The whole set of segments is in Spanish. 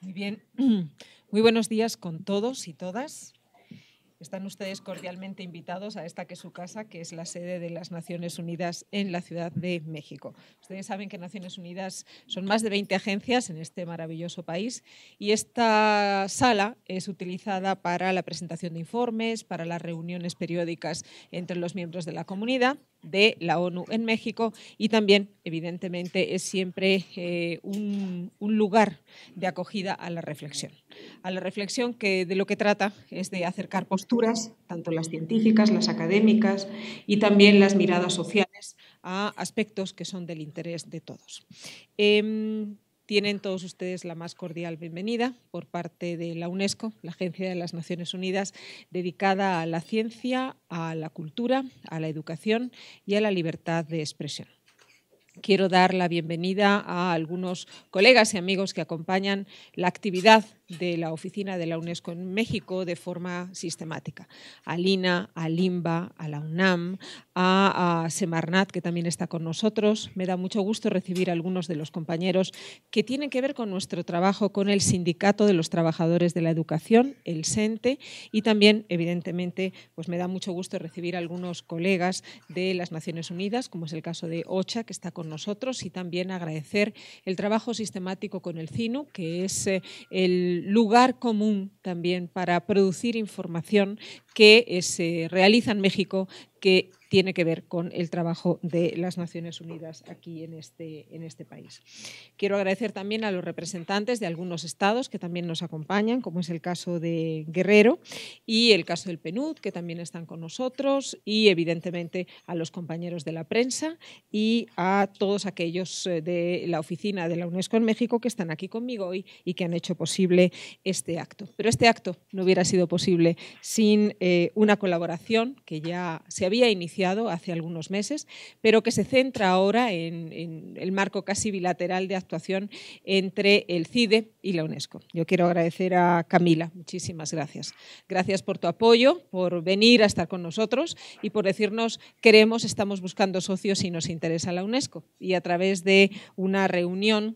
Muy bien. Muy buenos días con todos y todas. Están ustedes cordialmente invitados a esta que es su casa, que es la sede de las Naciones Unidas en la Ciudad de México. Ustedes saben que Naciones Unidas son más de 20 agencias en este maravilloso país y esta sala es utilizada para la presentación de informes, para las reuniones periódicas entre los miembros de la comunidad de la ONU en México y también, evidentemente, es siempre eh, un, lugar de acogida a la reflexión. A la reflexión que de lo que trata es de acercar posturas, tanto las científicas, las académicas y también las miradas sociales a aspectos que son del interés de todos. Em, tienen todos ustedes la más cordial bienvenida por parte de la UNESCO, la Agencia de las Naciones Unidas, dedicada a la ciencia, a la cultura, a la educación y a la libertad de expresión quiero dar la bienvenida a algunos colegas y amigos que acompañan la actividad de la oficina de la UNESCO en México de forma sistemática. a Lina, a Limba, a la UNAM, a, a, Semarnat, que también está con nosotros. Me da mucho gusto recibir a algunos de los compañeros que tienen que ver con nuestro trabajo con el Sindicato de los Trabajadores de la Educación, el SENTE, y también, evidentemente, pues me da mucho gusto recibir a algunos colegas de las Naciones Unidas, como es el caso de OCHA, que está con nosotros, y también agradecer el trabajo sistemático con el CINU, que es eh, el lugar común también para producir información que eh, se realiza en México que tiene que ver con el trabajo de las Naciones Unidas aquí en este, en este país. Quiero agradecer también a los representantes de algunos estados que también nos acompañan, como es el caso de Guerrero y el caso del PNUD, que también están con nosotros, y evidentemente a los compañeros de la prensa y a todos aquellos eh, de la oficina de la UNESCO en México que están aquí conmigo hoy y que han hecho posible este acto. Pero este acto no hubiera sido posible sin eh, eh, una colaboración que ya se había iniciado hace algunos meses, pero que se centra ahora en, en, el marco casi bilateral de actuación entre el CIDE y la UNESCO. Yo quiero agradecer a Camila, muchísimas gracias. Gracias por tu apoyo, por venir a estar con nosotros y por decirnos queremos, estamos buscando socios y nos interesa la UNESCO. Y a través de una reunión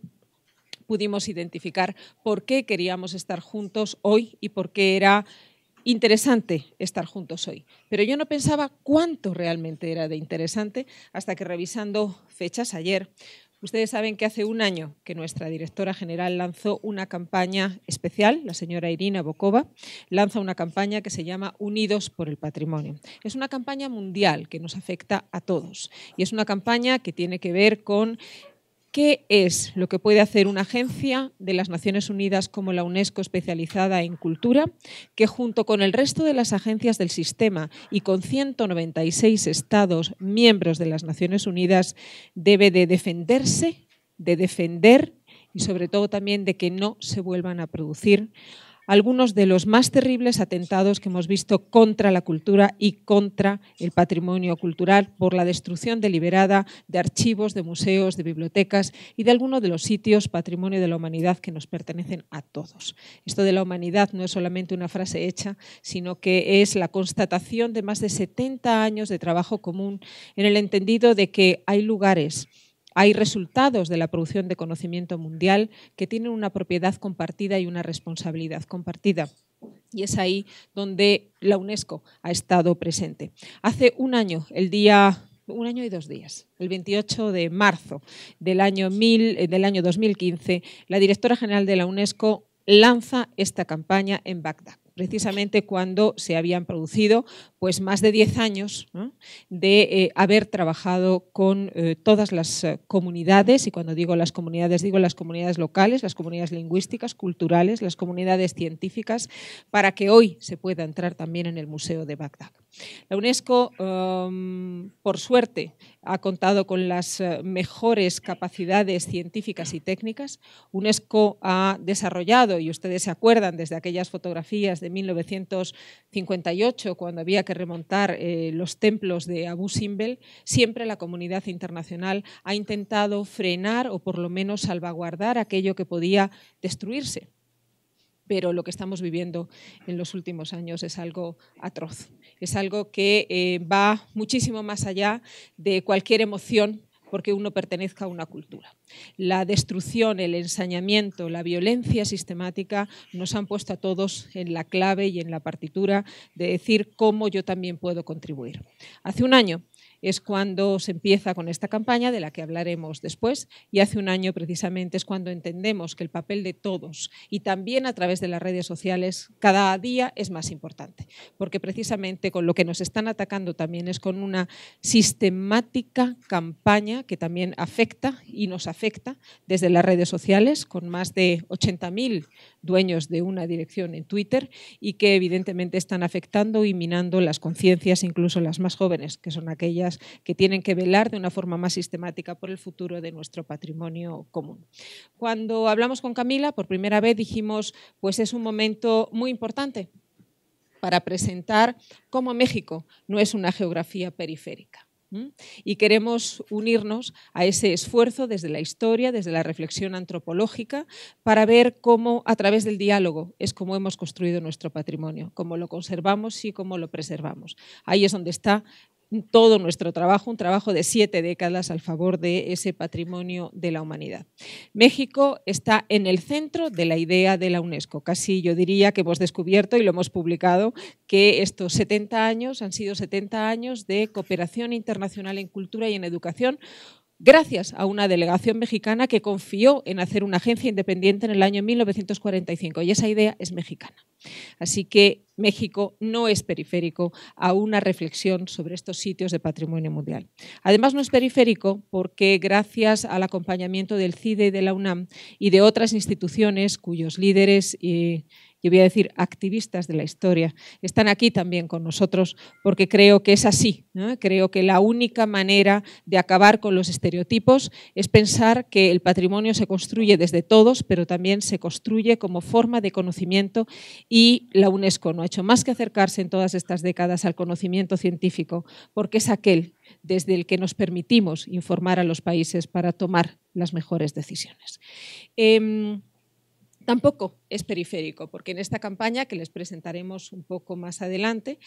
pudimos identificar por qué queríamos estar juntos hoy y por qué era interesante estar juntos hoy, pero yo no pensaba cuánto realmente era de interesante hasta que revisando fechas ayer, ustedes saben que hace un año que nuestra directora general lanzó una campaña especial, la señora Irina Bokova, lanza una campaña que se llama Unidos por el Patrimonio. Es una campaña mundial que nos afecta a todos y es una campaña que tiene que ver con ¿Qué es lo que puede hacer una agencia de las Naciones Unidas como la UNESCO especializada en cultura, que junto con el resto de las agencias del sistema y con 196 estados miembros de las Naciones Unidas debe de defenderse, de defender y sobre todo también de que no se vuelvan a producir algunos de los más terribles atentados que hemos visto contra la cultura y contra el patrimonio cultural por la destrucción deliberada de archivos, de museos, de bibliotecas y de algunos de los sitios patrimonio de la humanidad que nos pertenecen a todos. Esto de la humanidad no es solamente una frase hecha, sino que es la constatación de más de 70 años de trabajo común en el entendido de que hay lugares hay resultados de la producción de conocimiento mundial que tienen una propiedad compartida y una responsabilidad compartida. Y es ahí donde la UNESCO ha estado presente. Hace un año, el día un año y dos días, el 28 de marzo del año, mil, eh, del año 2015, la directora general de la UNESCO lanza esta campaña en Bagdad precisamente cuando se habían producido pues, más de 10 años de eh, haber trabajado con eh, todas las eh, comunidades, y cuando digo las comunidades, digo las comunidades locales, las comunidades lingüísticas, culturales, las comunidades científicas, para que hoy se pueda entrar también en el Museo de Bagdad. La UNESCO, um, por suerte, ha contado con las mejores capacidades científicas y técnicas. UNESCO ha desarrollado, y ustedes se acuerdan desde aquellas fotografías, desde 1958, cuando había que remontar eh, los templos de Abu Simbel, siempre la comunidad internacional ha intentado frenar o por lo menos salvaguardar aquello que podía destruirse. Pero lo que estamos viviendo en los últimos años es algo atroz, es algo que eh, va muchísimo más allá de cualquier emoción porque uno pertenezca a una cultura. La destrucción, el ensañamiento, la violencia sistemática nos han puesto a todos en la clave y en la partitura de decir cómo yo también puedo contribuir. Hace un año es cuando se empieza con esta campaña de la que hablaremos después y hace un año precisamente es cuando entendemos que el papel de todos y también a través de las redes sociales cada día es más importante, porque precisamente con lo que nos están atacando también es con una sistemática campaña que también afecta y nos afecta desde las redes sociales con más de 80.000 dueños de una dirección en Twitter y que evidentemente están afectando y minando las conciencias, incluso las más jóvenes, que son aquellas que tienen que velar de una forma más sistemática por el futuro de nuestro patrimonio común. Cuando hablamos con Camila, por primera vez dijimos, pues es un momento muy importante para presentar cómo México no es una geografía periférica. Y queremos unirnos a ese esfuerzo desde la historia, desde la reflexión antropológica, para ver cómo a través del diálogo es como hemos construido nuestro patrimonio, cómo lo conservamos y cómo lo preservamos. Ahí es donde está todo nuestro trabajo, un trabajo de siete décadas al favor de ese patrimonio de la humanidad. México está en el centro de la idea de la UNESCO. Casi yo diría que hemos descubierto y lo hemos publicado que estos 70 años han sido 70 años de cooperación internacional en cultura y en educación gracias a una delegación mexicana que confió en hacer una agencia independiente en el año 1945. Y esa idea es mexicana. Así que México no es periférico a una reflexión sobre estos sitios de patrimonio mundial. Además, no es periférico porque gracias al acompañamiento del CIDE y de la UNAM y de otras instituciones cuyos líderes y yo voy a decir activistas de la historia, están aquí también con nosotros porque creo que es así. Creo que la única manera de acabar con los estereotipos es pensar que el patrimonio se construye desde todos, pero también se construye como forma de conocimiento y la UNESCO no ha hecho más que acercarse en todas estas décadas al conocimiento científico porque es aquel desde el que nos permitimos informar a los países para tomar las mejores decisiones. Em, tampoco es periférico, porque en esta campaña, que les presentaremos un poco más adelante,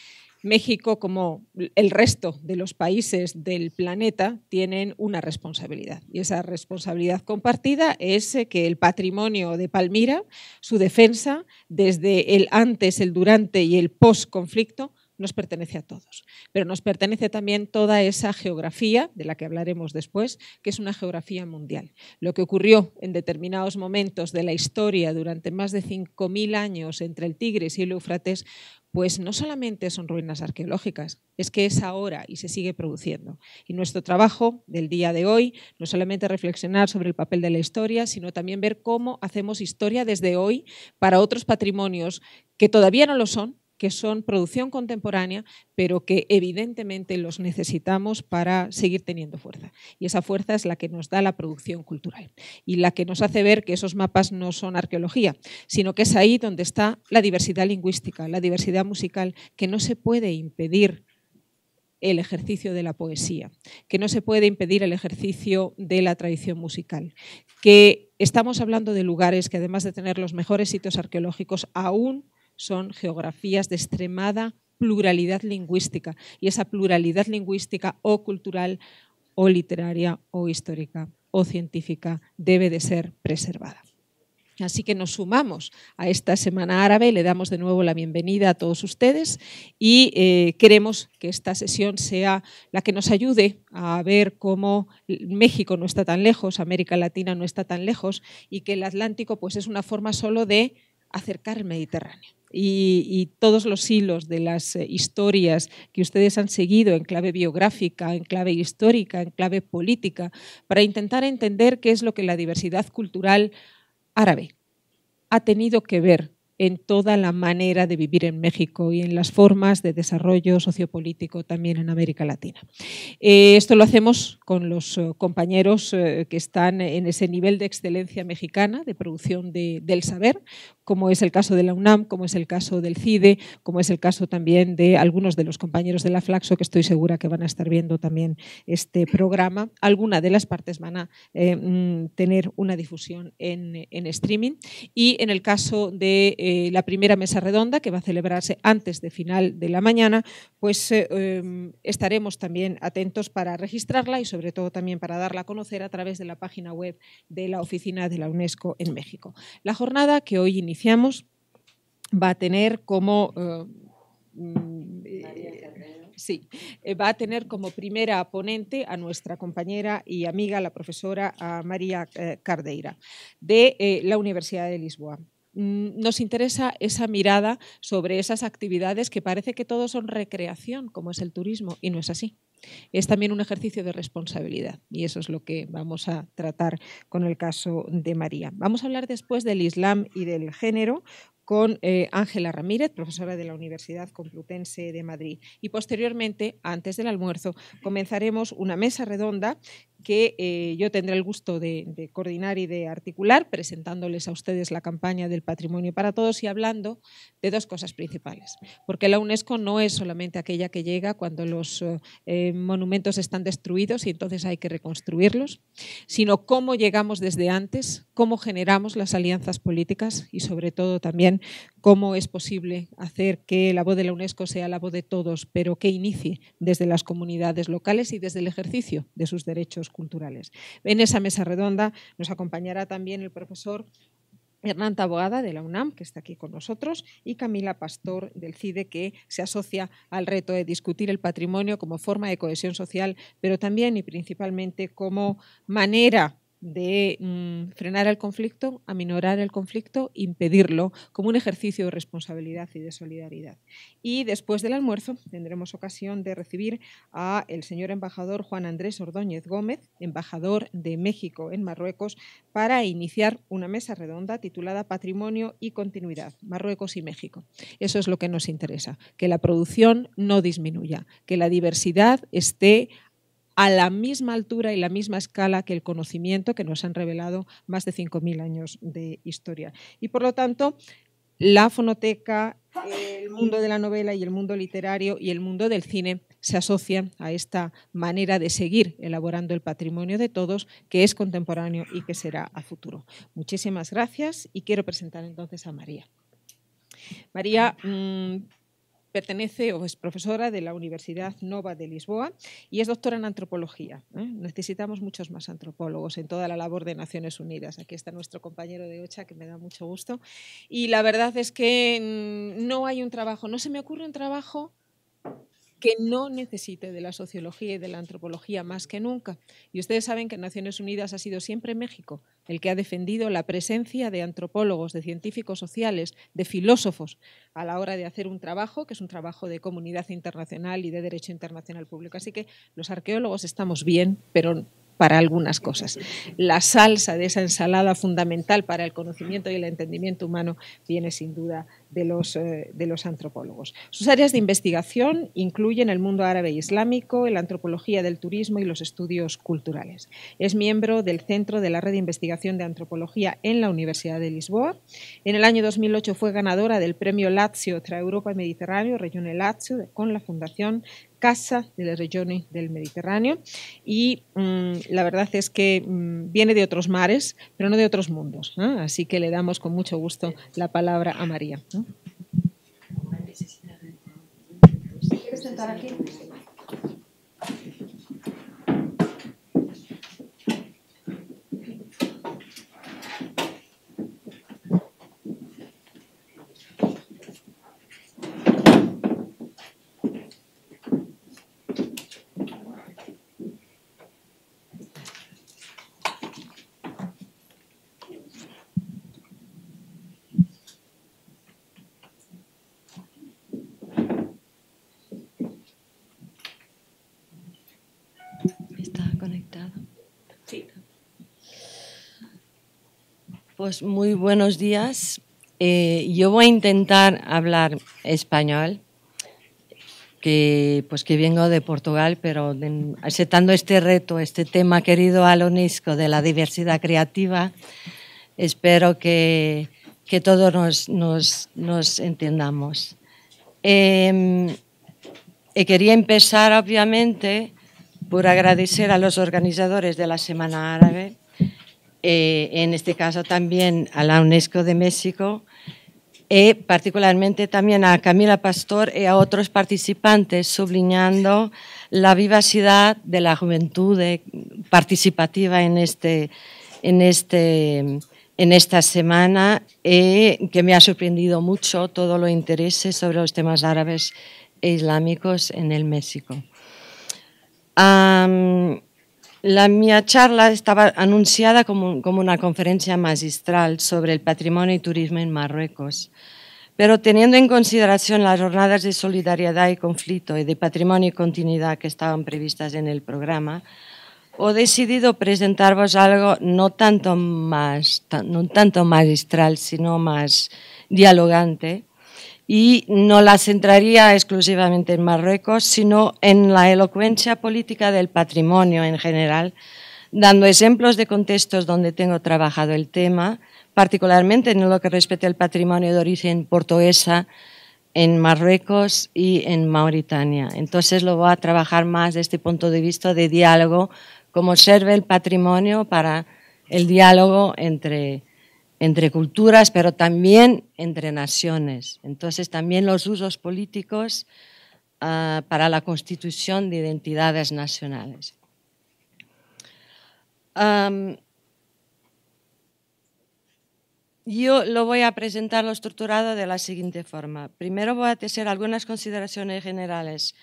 México, como el resto de los países del planeta, tienen una responsabilidad. Y esa responsabilidad compartida es eh, que el patrimonio de Palmira, su defensa, desde el antes, el durante y el post-conflicto, nos pertenece a todos, pero nos pertenece también toda esa geografía, de la que hablaremos después, que es una geografía mundial. Lo que ocurrió en determinados momentos de la historia durante más de 5.000 años entre el Tigris y el Eufrates, pues no solamente son ruinas arqueológicas, es que es ahora y se sigue produciendo. Y nuestro trabajo del día de hoy no solamente reflexionar sobre el papel de la historia, sino también ver cómo hacemos historia desde hoy para otros patrimonios que todavía no lo son, que son producción contemporánea, pero que evidentemente los necesitamos para seguir teniendo fuerza. Y esa fuerza es la que nos da la producción cultural y la que nos hace ver que esos mapas no son arqueología, sino que es ahí donde está la diversidad lingüística, la diversidad musical, que no se puede impedir el ejercicio de la poesía, que no se puede impedir el ejercicio de la tradición musical, que estamos hablando de lugares que además de tener los mejores sitios arqueológicos, aún son geografías de extremada pluralidad lingüística y esa pluralidad lingüística o cultural o literaria o histórica o científica debe de ser preservada. Así que nos sumamos a esta Semana Árabe, le damos de nuevo la bienvenida a todos ustedes y eh, queremos que esta sesión sea la que nos ayude a ver cómo México no está tan lejos, América Latina no está tan lejos y que el Atlántico pues, es una forma solo de acercar el Mediterráneo y, todos los hilos de las eh, historias que ustedes han seguido en clave biográfica, en clave histórica, en clave política, para intentar entender qué es lo que la diversidad cultural árabe ha tenido que ver en toda la manera de vivir en México y en las formas de desarrollo sociopolítico también en América Latina. Eh, esto lo hacemos con los eh, compañeros que están en ese nivel de excelencia mexicana de producción del saber, como es el caso de la UNAM, como es el caso del CIDE, como es el caso también de algunos de los compañeros de la Flaxo, que estoy segura que van a estar viendo también este programa. Alguna de las partes van a eh, mm, tener una difusión en, en, streaming. Y en el caso de eh, la primera mesa redonda, que va a celebrarse antes de final de la mañana, pues eh, em, estaremos también atentos para registrarla y sobre todo también para darla a conocer a través de la página web de la Oficina de la UNESCO en México. La jornada que hoy inicia iniciamos va a tener como... Eh, eh, va a tener como primera ponente a nuestra compañera y amiga, la profesora María eh, Cardeira, de la Universidad de Lisboa mm, nos interesa esa mirada sobre esas actividades que parece que todos son recreación, como es el turismo, y no es así es también un ejercicio de responsabilidad y eso es lo que vamos a tratar con el caso de María. Vamos a hablar después del Islam y del género con eh, Ángela Ramírez, profesora de la Universidad Complutense de Madrid. Y posteriormente, antes del almuerzo, comenzaremos una mesa redonda que eh, yo tendré el gusto de, coordinar y de articular, presentándoles a ustedes la campaña del patrimonio para todos y hablando de dos cosas principales. Porque la UNESCO no es solamente aquella que llega cuando los eh, eh, monumentos están destruidos y entonces hay que reconstruirlos, sino cómo llegamos desde antes, cómo generamos las alianzas políticas y sobre todo también cómo es posible hacer que la voz de la UNESCO sea la voz de todos, pero que inicie desde las comunidades locales y desde el ejercicio de sus derechos culturales. En esa mesa redonda nos acompañará también el profesor Hernán Taboada de la UNAM, que está aquí con nosotros, y Camila Pastor del CIDE, que se asocia al reto de discutir el patrimonio como forma de cohesión social, pero también y principalmente como manera de mm, frenar el conflicto, aminorar el conflicto, impedirlo, como un ejercicio de responsabilidad y de solidaridad. Y después del almuerzo tendremos ocasión de recibir a el señor embajador Juan Andrés Ordóñez Gómez, embajador de México en Marruecos, para iniciar una mesa redonda titulada Patrimonio y Continuidad, Marruecos y México. Eso es lo que nos interesa, que la producción no disminuya, que la diversidad esté a la misma altura y la misma escala que el conocimiento que nos han revelado más de 5.000 años de historia. Y por lo tanto, la fonoteca, el mundo de la novela y el mundo literario y el mundo del cine se asocian a esta manera de seguir elaborando el patrimonio de todos que es contemporáneo y que será a futuro. Muchísimas gracias y quiero presentar entonces a María. María, mm, pertenece o es profesora de la Universidad Nova de Lisboa y es doctora en antropología. ¿eh? Necesitamos muchos más antropólogos en toda la labor de Naciones Unidas. Aquí está nuestro compañero de Ocha, que me da mucho gusto. Y la verdad es que mm, no hay un trabajo, no se me ocurre un trabajo que no necesite de la sociología y de la antropología más que nunca. Y ustedes saben que Naciones Unidas ha sido siempre México el que ha defendido la presencia de antropólogos, de científicos sociales, de filósofos a la hora de hacer un trabajo, que es un trabajo de comunidad internacional y de derecho internacional público. Así que los arqueólogos estamos bien, pero para algunas cosas. La salsa de esa ensalada fundamental para el conocimiento y el entendimiento humano viene sin duda de los, eh, de los antropólogos. Sus áreas de investigación incluyen el mundo árabe e islámico, la antropología del turismo y los estudios culturales. Es miembro del Centro de la Red de Investigación de Antropología en la Universidad de Lisboa. En el año 2008 fue ganadora del premio Lazio tra Europa y Mediterráneo, Regione Lazio, con la Fundación Casa de las regiones del Mediterráneo y mm, la verdad es que mm, viene de otros mares, pero no de otros mundos. Así que le damos con mucho gusto la palabra a María. ¿Quieres sentar aquí? Pues muy buenos días. Eh, yo voy a intentar hablar español, que pues que vengo de Portugal, pero aceptando este reto, este tema querido al UNESCO de la diversidad creativa, espero que, todos nos, entendamos. Em, eh, quería empezar, obviamente, por agradecer a los organizadores de la Semana Árabe eh, en este caso también a la UNESCO de México, y particularmente también a Camila Pastor y a otros participantes, subliñando la vivacidad de la juventud eh, participativa en, este, en, este, en esta semana, y que me ha sorprendido mucho todo lo interés sobre los temas árabes e islámicos en el México. La mia charla estaba anunciada como, una conferencia magistral sobre el patrimonio y turismo en Marruecos, pero teniendo en consideración las jornadas de solidaridad y conflicto y de patrimonio y continuidad que estaban previstas en el programa, he decidido presentaros algo no tanto, más, no tanto magistral, sino más dialogante, y no la centraría exclusivamente en Marruecos, sino en la elocuencia política del patrimonio en general, dando ejemplos de contextos donde tengo trabajado el tema, particularmente en lo que respecta al patrimonio de origen portuguesa en Marruecos y en Mauritania. Entonces lo voy a trabajar más desde este punto de vista de diálogo, cómo sirve el patrimonio para el diálogo entre entre culturas, pero también entre naciones. Entonces también los usos políticos ah, para la constitución de identidades nacionales. yo lo voy a presentar lo estructurado de la siguiente forma. Primero voy a hacer algunas consideraciones generales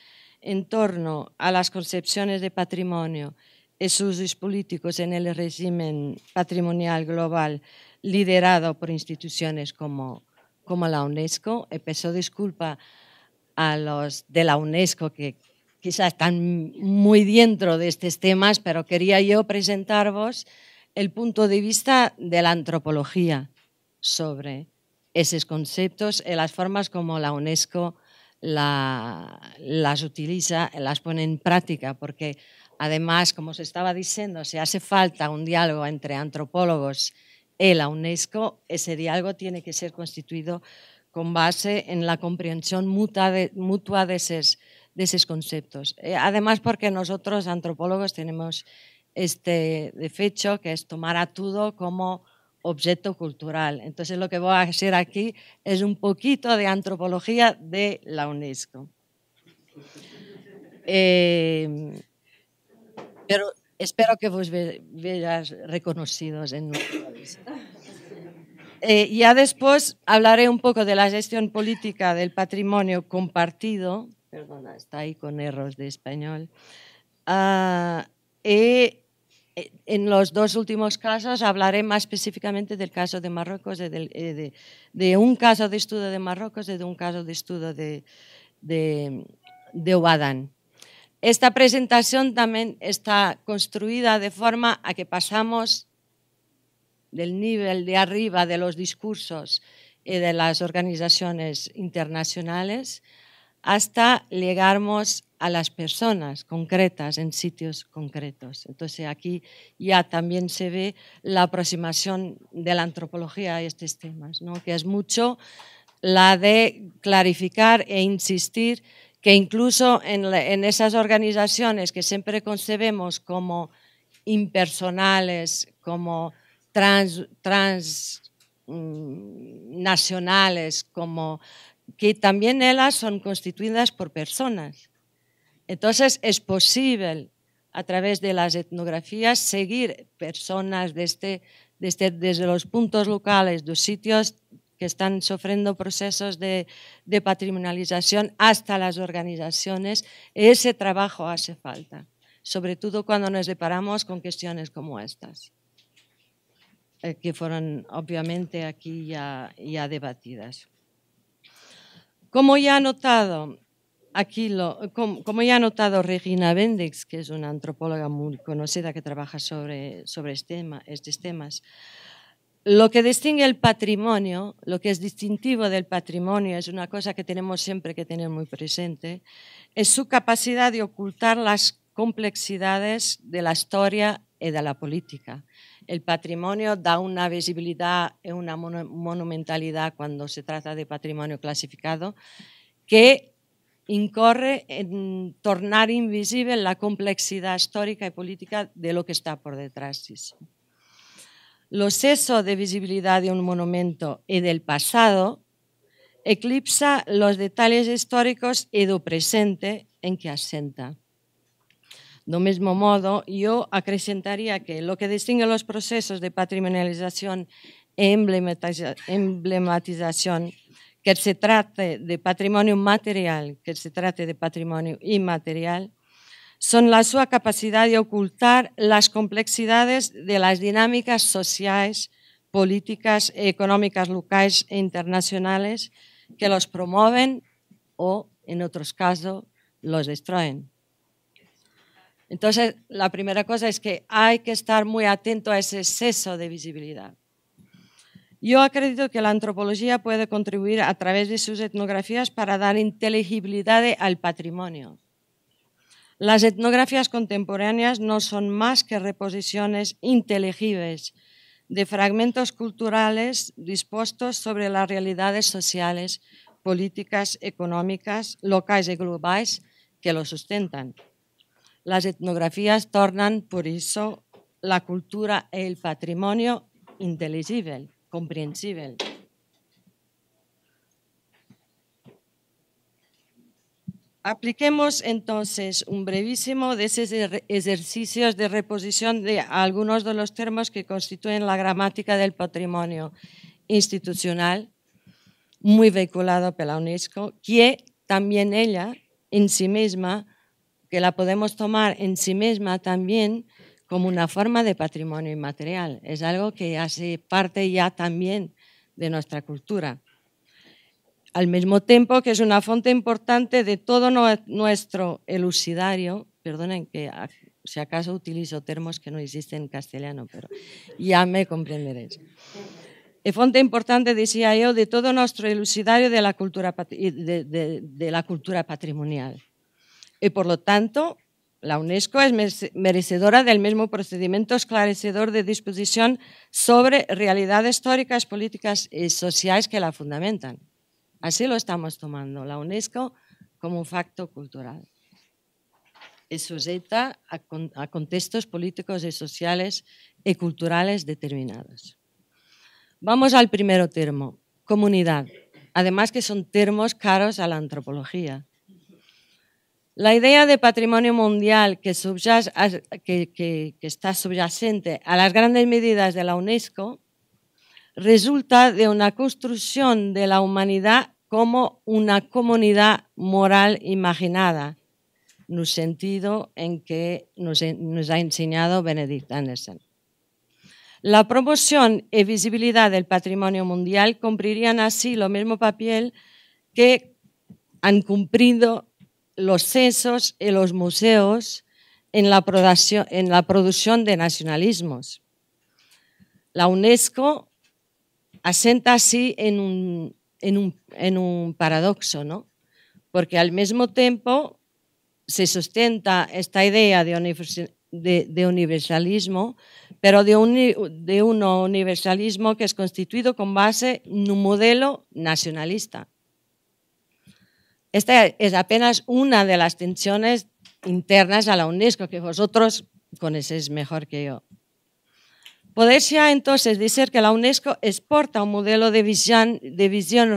en torno a las concepciones de patrimonio y sus usos políticos en el régimen patrimonial global liderado por instituciones como, como la UNESCO. Y eh, peso disculpa a los de la UNESCO que quizás están muy dentro de estos temas, pero quería yo presentarvos el punto de vista de la antropología sobre esos conceptos y eh, las formas como la UNESCO las utiliza, eh, las pone en práctica, porque además, como se estaba diciendo, se hace falta un diálogo entre antropólogos la UNESCO, ese diálogo tiene que ser constituido con base en la comprensión mutua de, esos, conceptos. Eh, además, porque nosotros, antropólogos, tenemos este defecto que es tomar a todo como objeto cultural. Entonces, lo que voy a hacer aquí es un poquito de antropología de la UNESCO. Eh, pero Espero que vos veáis reconocidos en nuestra eh, ya después hablaré un poco de la gestión política del patrimonio compartido. Perdona, está ahí con errores de español. Ah, eh, eh, en los dos últimos casos hablaré más específicamente del caso de Marruecos, de, un caso de estudio de Marruecos y de un caso de estudio de, de, de esta presentación también está construida de forma a que pasamos del nivel de arriba de los discursos y de las organizaciones internacionales hasta llegarmos a las personas concretas en sitios concretos. Entonces aquí ya también se ve la aproximación de la antropología a estos temas, que es mucho la de clarificar e insistir que incluso en, esas organizaciones que siempre concebemos como impersonales, como transnacionales, mm, como que también ellas son constituidas por personas. Entonces es posible a través de las etnografías seguir personas este, este, desde los puntos locales, los sitios que están sufriendo procesos de, patrimonialización hasta las organizaciones, ese trabajo hace falta, sobre todo cuando nos deparamos con cuestiones como estas, eh, que fueron obviamente aquí ya, debatidas. Como ya ha notado, aquí lo, Regina Bendix, que es una antropóloga muy conocida que trabaja sobre, este estos temas, lo que distingue el patrimonio, lo que es distintivo del patrimonio, es una cosa que tenemos siempre que tener muy presente, es su capacidad de ocultar las complexidades de la historia y de la política. El patrimonio da una visibilidad y una monumentalidad cuando se trata de patrimonio clasificado que incorre en tornar invisible la complejidad histórica y política de lo que está por detrás. de sí. Los seso de visibilidad de un monumento y del pasado eclipsa los detalles históricos y del presente en que asenta. De mismo modo, yo acrescentaría que lo que distingue los procesos de patrimonialización e emblematización, que se trate de patrimonio material, que se trate de patrimonio inmaterial, son la su capacidad de ocultar las complejidades de las dinámicas sociales, políticas e económicas locales e internacionales que los promueven o, en otros casos, los destruyen. Entonces, la primera cosa es que hay que estar muy atento a ese exceso de visibilidad. Yo acredito que la antropología puede contribuir a través de sus etnografías para dar inteligibilidad al patrimonio las etnografías contemporáneas no son más que reposiciones inteligibles de fragmentos culturales dispuestos sobre las realidades sociales, políticas, económicas, locales y globales que lo sustentan. Las etnografías tornan, por eso, la cultura y e el patrimonio inteligible, comprensible. Apliquemos entonces un brevísimo de esos ejercicios de reposición de algunos de los termos que constituyen la gramática del patrimonio institucional, muy vehiculado por la UNESCO, que también ella en sí misma, que la podemos tomar en sí misma también como una forma de patrimonio inmaterial. Es algo que hace parte ya también de nuestra cultura al mismo tiempo que es una fuente importante de todo nuestro elucidario, perdonen que ah, si acaso utilizo termos que no existen en castellano, pero ya me comprenderéis. Es fuente importante, decía yo, de todo nuestro elucidario de, de la cultura patrimonial. Y por lo tanto, la UNESCO es merecedora del mismo procedimiento esclarecedor de disposición sobre realidades históricas, políticas y sociales que la fundamentan. Así lo estamos tomando, la UNESCO como un facto cultural. Es sujeta a, contextos políticos y sociales y culturales determinados. Vamos al primer termo, comunidad. Además que son termos caros a la antropología. La idea de patrimonio mundial que, está subyacente a las grandes medidas de la UNESCO resulta de una construcción de la humanidad como una comunidad moral imaginada, en el sentido en que nos, ha enseñado Benedict Anderson. La promoción y visibilidad del patrimonio mundial cumplirían así lo mismo papel que han cumplido los censos y los museos en la producción de nacionalismos. La UNESCO asenta así en un, en paradoxo, ¿no? porque al mismo tiempo se sustenta esta idea de, universalismo, pero de un, de un universalismo que es constituido con base en un modelo nacionalista. Esta es apenas una de las tensiones internas a la UNESCO, que vosotros conocéis mejor que yo. Poderse entonces decir que la UNESCO exporta un modelo de visión,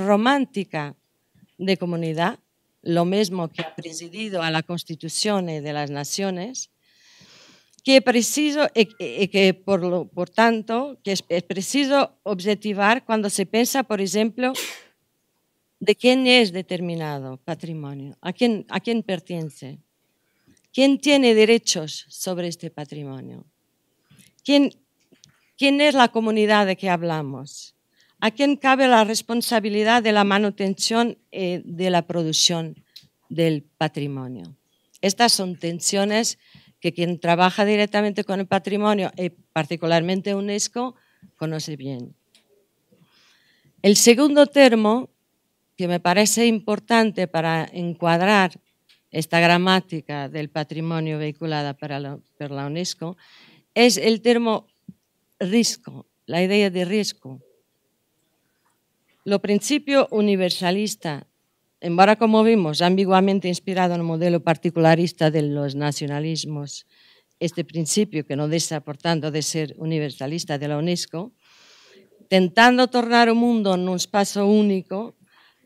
romántica de comunidad, lo mismo que ha presidido a la Constitución de las Naciones, que es preciso e, e, e que por, tanto que preciso objetivar cuando se piensa, por ejemplo, de quién es determinado patrimonio, a quién, a quién pertenece, quién tiene derechos sobre este patrimonio, quién ¿Quién es la comunidad de que hablamos? ¿A quién cabe la responsabilidad de la manutención y eh, de la producción del patrimonio? Estas son tensiones que quien trabaja directamente con el patrimonio, y eh, particularmente UNESCO, conoce bien. El segundo termo, que me parece importante para encuadrar esta gramática del patrimonio vehiculada por la UNESCO, es el termo riesgo, la idea de riesgo. Lo principio universalista, embora como vimos, ambiguamente inspirado en el modelo particularista de los nacionalismos, este principio que no deja, por tanto, de ser universalista de la UNESCO, tentando tornar el mundo en un espacio único,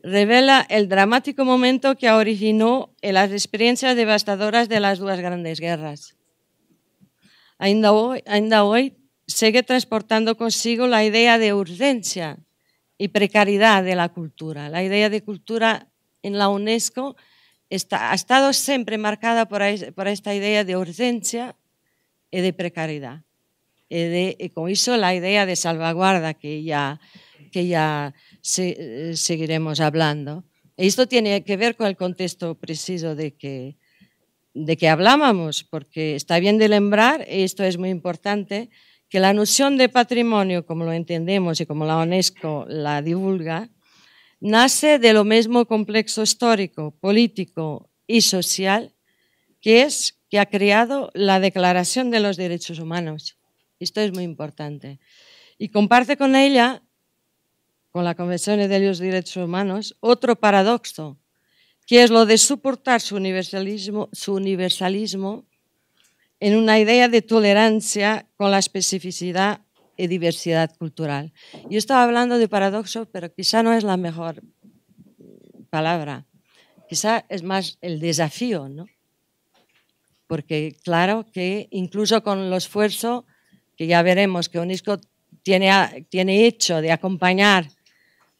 revela el dramático momento que originó las experiencias devastadoras de las dos grandes guerras. hoy, ainda hoy sigue transportando consigo la idea de urgencia y precariedad de la cultura. La idea de cultura en la UNESCO ha estado siempre marcada por, esta idea de urgencia y de precariedad. Y, con eso la idea de salvaguarda que ya, seguiremos hablando. Esto tiene que ver con el contexto preciso de que, de que hablábamos, porque está bien de lembrar, y esto es muy importante, que la noción de patrimonio, como lo entendemos y como la UNESCO la divulga, nace de lo mismo complejo histórico, político y social que es que ha creado la Declaración de los Derechos Humanos. Esto es muy importante. Y comparte con ella, con la Convención de los Derechos Humanos, otro paradoxo, que es lo de soportar su universalismo, su universalismo en una idea de tolerancia con la especificidad y diversidad cultural. Yo estaba hablando de paradoxo, pero quizá no es la mejor palabra. Quizá es más el desafío, ¿no? Porque claro que incluso con el esfuerzo que ya veremos que UNESCO tiene hecho de acompañar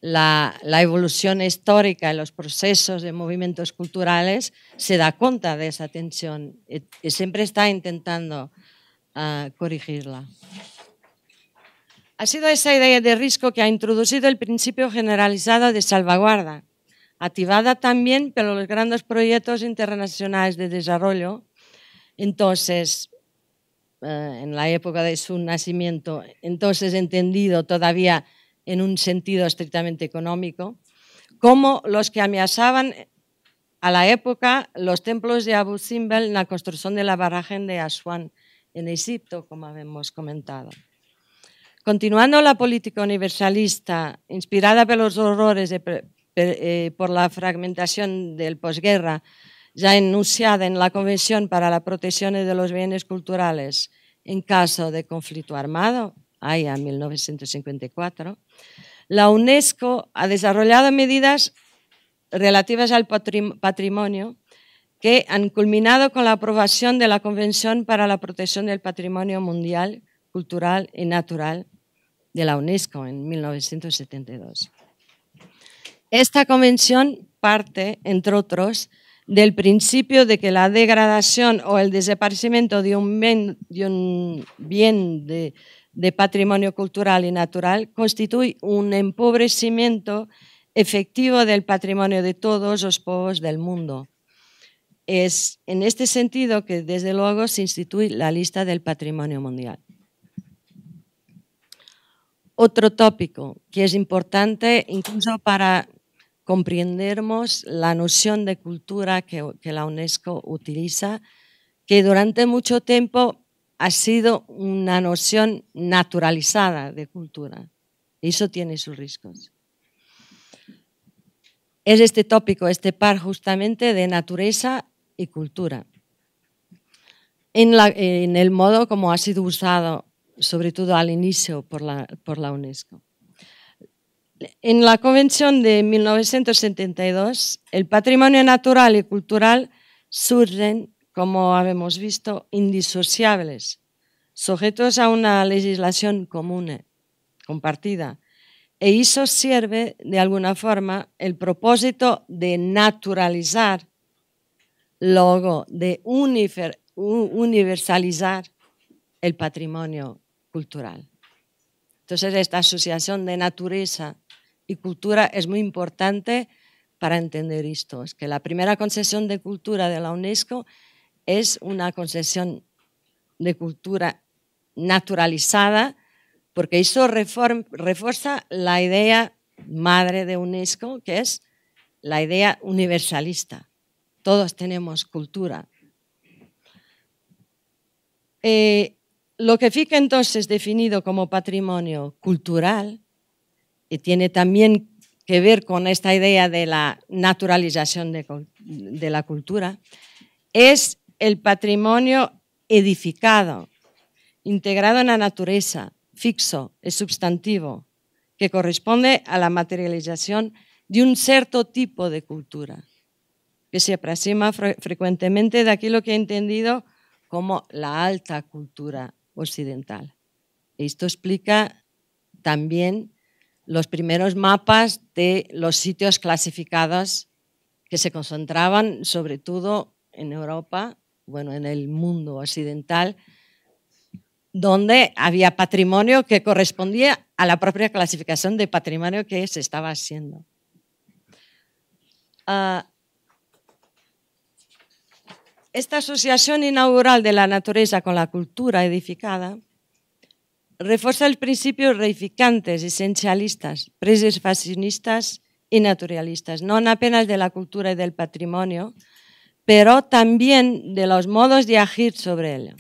la, evolución histórica y los procesos de movimientos culturales se da cuenta de esa tensión y, siempre está intentando ah, corregirla. Ha sido esa idea de riesgo que ha introducido el principio generalizado de salvaguarda, activada también por los grandes proyectos internacionales de desarrollo. Entonces, eh, en la época de su nacimiento, entonces entendido todavía en un sentido estrictamente económico, como los que amenazaban a la época los templos de Abu Simbel en la construcción de la barraje de Aswan en Egipto, como habíamos comentado. Continuando la política universalista, inspirada por los horrores eh, por la fragmentación del posguerra, ya enunciada en la Convención para la Protección de los Bienes Culturales en caso de conflicto armado, Haya 1954, la UNESCO ha desarrollado medidas relativas al patrimonio que han culminado con la aprobación de la Convención para la Protección del Patrimonio Mundial, Cultural y Natural de la UNESCO en 1972. Esta convención parte, entre otros, del principio de que la degradación o el desaparecimiento de un bien, de un bien de, de patrimonio cultural y natural constituye un empobrecimiento efectivo del patrimonio de todos los pueblos del mundo. Es en este sentido que, desde luego, se instituye la lista del patrimonio mundial. Otro tópico que es importante incluso para comprendermos la noción de cultura que, que la UNESCO utiliza, que durante mucho tiempo ha sido una noción naturalizada de cultura. eso tiene sus riesgos. Es este tópico, este par justamente de naturaleza y cultura. En, el modo como ha sido usado, sobre todo al inicio, por la, por la UNESCO. En la Convención de 1972, el patrimonio natural y cultural surgen como habemos visto, indisociables, sujetos a una legislación común, eh, compartida, e eso sirve de alguna forma el propósito de naturalizar, luego de universalizar el patrimonio cultural. Entonces, esta asociación de naturaleza y cultura es muy importante para entender esto. Es que la primera concesión de cultura de la UNESCO es una concesión de cultura naturalizada porque eso refuerza la idea madre de UNESCO, que es la idea universalista. Todos tenemos cultura. Eh, lo que fica entonces definido como patrimonio cultural, y tiene también que ver con esta idea de la naturalización de, de la cultura, es el patrimonio edificado, integrado en la naturaleza, fixo, es sustantivo, que corresponde a la materialización de un cierto tipo de cultura, que se aproxima frecuentemente de aquello que he entendido como la alta cultura occidental. Esto explica también los primeros mapas de los sitios clasificados que se concentraban sobre todo en Europa bueno, en el mundo occidental, donde había patrimonio que correspondía a la propia clasificación de patrimonio que se estaba haciendo. Ah, esta asociación inaugural de la naturaleza con la cultura edificada refuerza el principio reificantes, esencialistas, preservacionistas y naturalistas, no apenas de la cultura y del patrimonio, pero también de los modos de agir sobre él.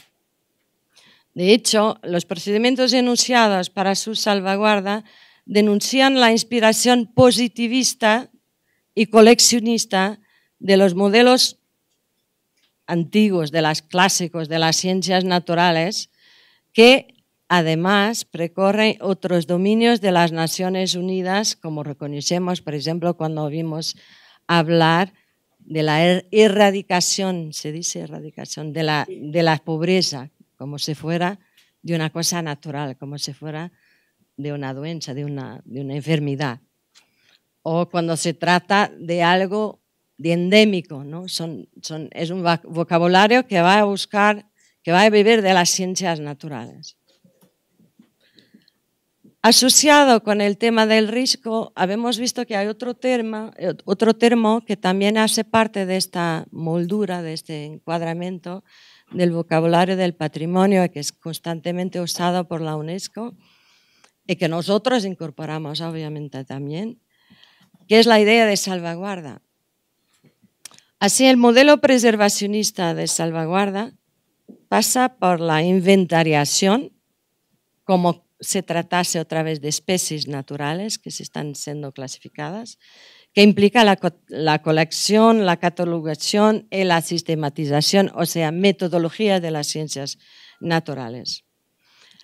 De hecho, los procedimientos enunciados para su salvaguarda denuncian la inspiración positivista y coleccionista de los modelos antiguos, de los clásicos, de las ciencias naturales, que además precorren otros dominios de las Naciones Unidas, como reconocemos, por ejemplo, cuando vimos hablar de la er-, erradicación, se dice erradicación, de la, pobreza, como si fuera de una cosa natural, como si fuera de una doença, de una, enfermedad. O cuando se trata de algo de endémico, ¿no? Son, es un vocabulario que va a buscar, que va a vivir de las ciencias naturales. Asociado con el tema del riesgo, habemos visto que hay otro, termo, otro termo que también hace parte de esta moldura, de este encuadramiento del vocabulario del patrimonio que es constantemente usado por la UNESCO y que nosotros incorporamos obviamente también, que es la idea de salvaguarda. Así, el modelo preservacionista de salvaguarda pasa por la inventariación como se tratase otra vez de especies naturales que se están siendo clasificadas, que implica la, colección, la catalogación y la sistematización, o sea, metodología de las ciencias naturales.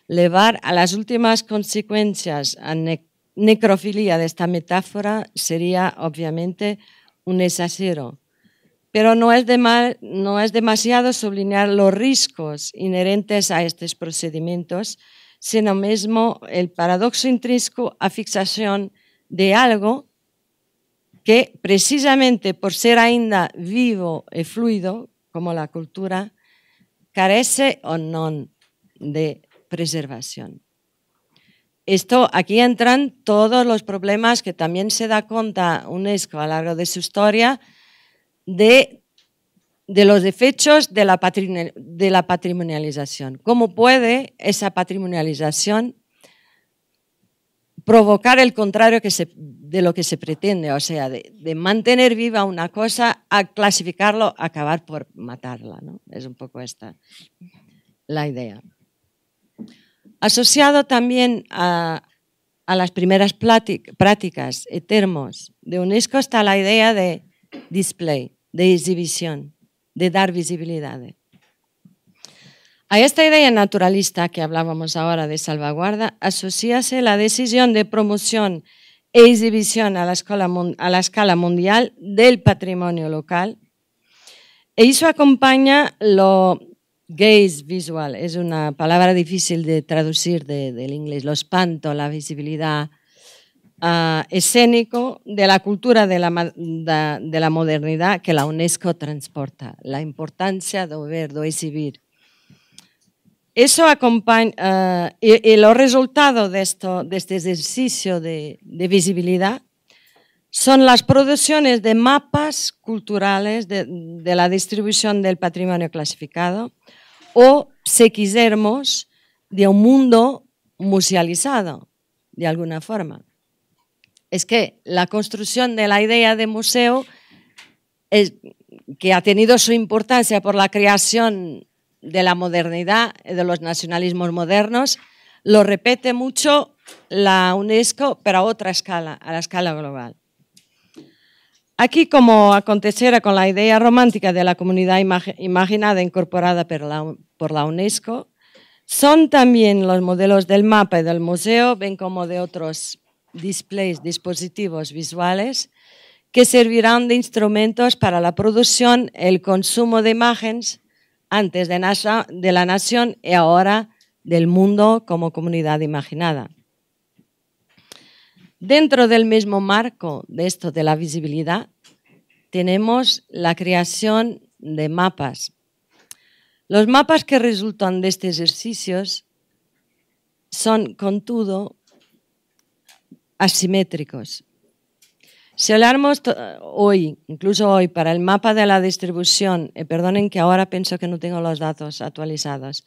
Llevar a las últimas consecuencias a necrofilía necrofilia de esta metáfora sería, obviamente, un exacero, pero no es, de mal, no es demasiado sublinear los riesgos inherentes a estos procedimientos sino mismo el paradoxo intrínseco a fixación de algo que precisamente por ser ainda vivo y e fluido, como la cultura, carece o no de preservación. Esto, aquí entran todos los problemas que también se da cuenta UNESCO a lo largo de su historia de de los efectos de la, patrimonialización. ¿Cómo puede esa patrimonialización provocar el contrario de lo que se pretende? O sea, de, mantener viva una cosa a clasificarlo, acabar por matarla. Es un poco esta la idea. Asociado también a, a las primeras prácticas y termos de UNESCO está la idea de display, de exhibición de dar visibilidad. A esta idea naturalista que hablábamos ahora de salvaguarda, asociase la decisión de promoción e exhibición a la, escala, a la escala mundial del patrimonio local e eso acompaña lo gaze visual, es una palabra difícil de traducir del inglés, lo espanto, la visibilidad, Ah, escénico de la cultura de la, modernidad que la UNESCO transporta, la importancia de ver, de exhibir. Eso acompaña, ah, y, los resultados de, este ejercicio de, visibilidad son las producciones de mapas culturales de, la distribución del patrimonio clasificado o, si quisermos de un mundo musealizado, de alguna forma es que la construcción de la idea de museo, que ha tenido su importancia por la creación de la modernidad, de los nacionalismos modernos, lo repete mucho la UNESCO, pero a otra escala, a la escala global. Aquí, como aconteciera con la idea romántica de la comunidad imaginada incorporada por la, por la UNESCO, son también los modelos del mapa y del museo, ven como de otros displays, dispositivos visuales, que servirán de instrumentos para la producción, el consumo de imágenes antes de, la nación y ahora del mundo como comunidad imaginada. Dentro del mismo marco de esto de la visibilidad, tenemos la creación de mapas. Los mapas que resultan de estos ejercicios son, contudo, asimétricos. Si hablamos hoy, incluso hoy, para el mapa de la distribución, perdonen que ahora pienso que no tengo los datos actualizados,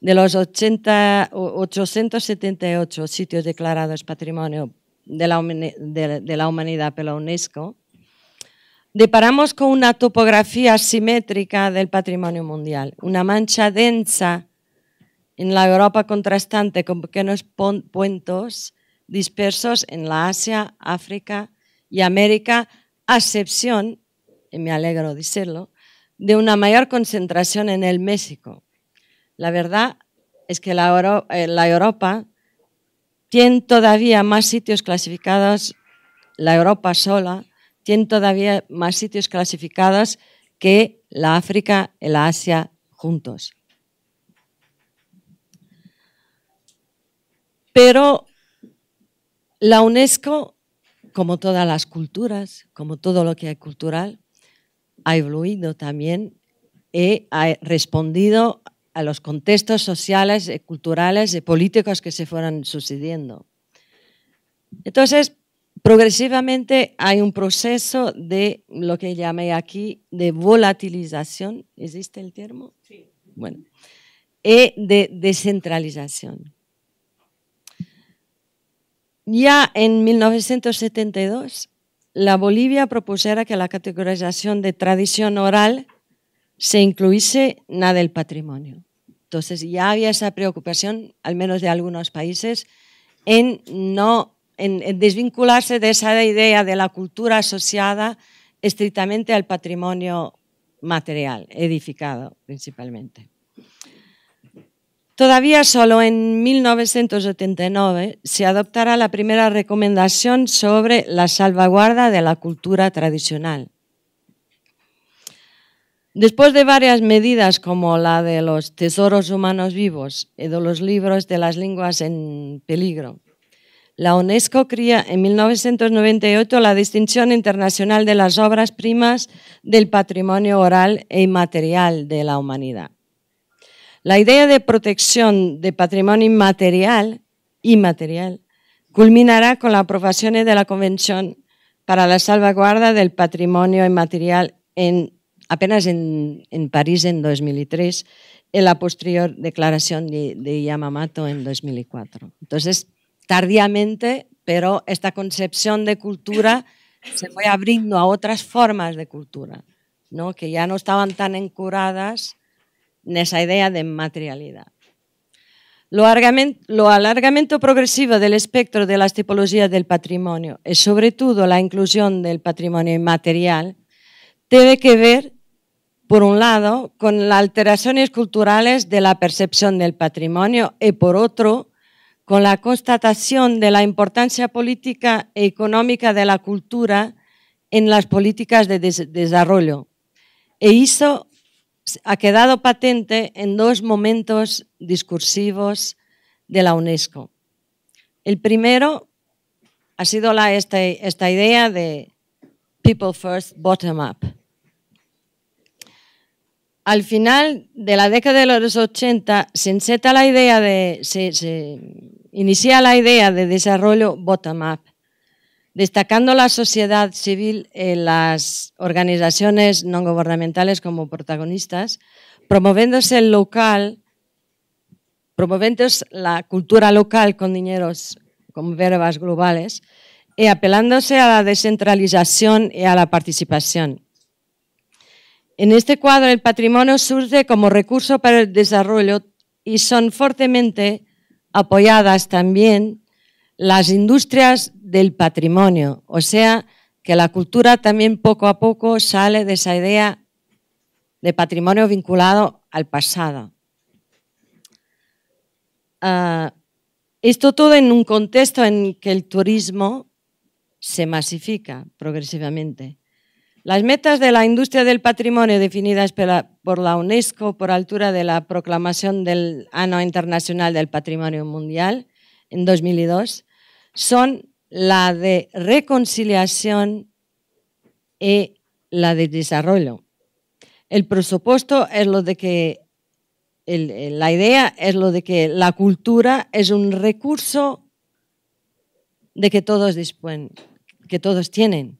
de los 80, 878 sitios declarados patrimonio de la, de la humanidad por la UNESCO, deparamos con una topografía asimétrica del patrimonio mundial, una mancha densa en la Europa contrastante con pequeños puentos dispersos en la Asia, África y América, a excepción, y me alegro decirlo, de una mayor concentración en el México. La verdad es que la, eh, la Europa tiene todavía más sitios clasificados, la Europa sola, tiene todavía más sitios clasificados que la África y la Asia juntos. Pero la UNESCO, como todas las culturas, como todo lo que es cultural, ha evoluido también y ha respondido a los contextos sociales, eh, culturales y políticos que se fueron sucediendo. Entonces, progresivamente hay un proceso de lo que llamé aquí de volatilización, ¿existe el término? Sí. Bueno, y de descentralización. Ya en 1972, la Bolivia propusiera que la categorización de tradición oral se incluyese nada del patrimonio. Entonces ya había esa preocupación, al menos de algunos países, en no en desvincularse de esa idea de la cultura asociada estrictamente al patrimonio material, edificado principalmente. Todavía solo en 1979 se adoptará la primera recomendación sobre la salvaguarda de la cultura tradicional. Después de varias medidas como la de los tesoros humanos vivos y de los libros de las lenguas en peligro, la UNESCO cría en 1998 la distinción internacional de las obras primas del patrimonio oral e inmaterial de la humanidad. La idea de protección de patrimonio inmaterial, inmaterial culminará con la aprobación de la Convención para la salvaguarda del patrimonio inmaterial apenas en, París en 2003 en la posterior declaración de, Yamamato Yamamoto en 2004. Entonces, tardíamente, pero esta concepción de cultura se fue abriendo a otras formas de cultura, que ya no estaban tan encuradas esa idea de materialidad. Lo, alargamiento progresivo del espectro de las tipologías del patrimonio y sobre todo la inclusión del patrimonio inmaterial tiene que ver, por un lado, con las alteraciones culturales de la percepción del patrimonio y, por otro, con la constatación de la importancia política e económica de la cultura en las políticas de desarrollo. E hizo ha quedado patente en dos momentos discursivos de la UNESCO. El primero ha sido esta, idea de People First Bottom Up. Al final de la década de los 80 se se inicia la idea de desarrollo bottom up, destacando la sociedad civil, y las organizaciones no gubernamentales como protagonistas, promoviéndose el local, promoviendo la cultura local con dineros, con verbas globales, y apelándose a la descentralización y a la participación. En este cuadro, el patrimonio surge como recurso para el desarrollo y son fuertemente apoyadas también las industrias del patrimonio. O sea, que la cultura también poco a poco sale de esa idea de patrimonio vinculado al pasado. Ah, esto todo en un contexto en que el turismo se masifica progresivamente. Las metas de la industria del patrimonio definidas por la UNESCO por altura de la proclamación del Año Internacional del Patrimonio Mundial en 2002 son la de reconciliación y la de desarrollo. El presupuesto es lo de que, la idea es lo de que la cultura es un recurso de que todos disponen, que todos tienen.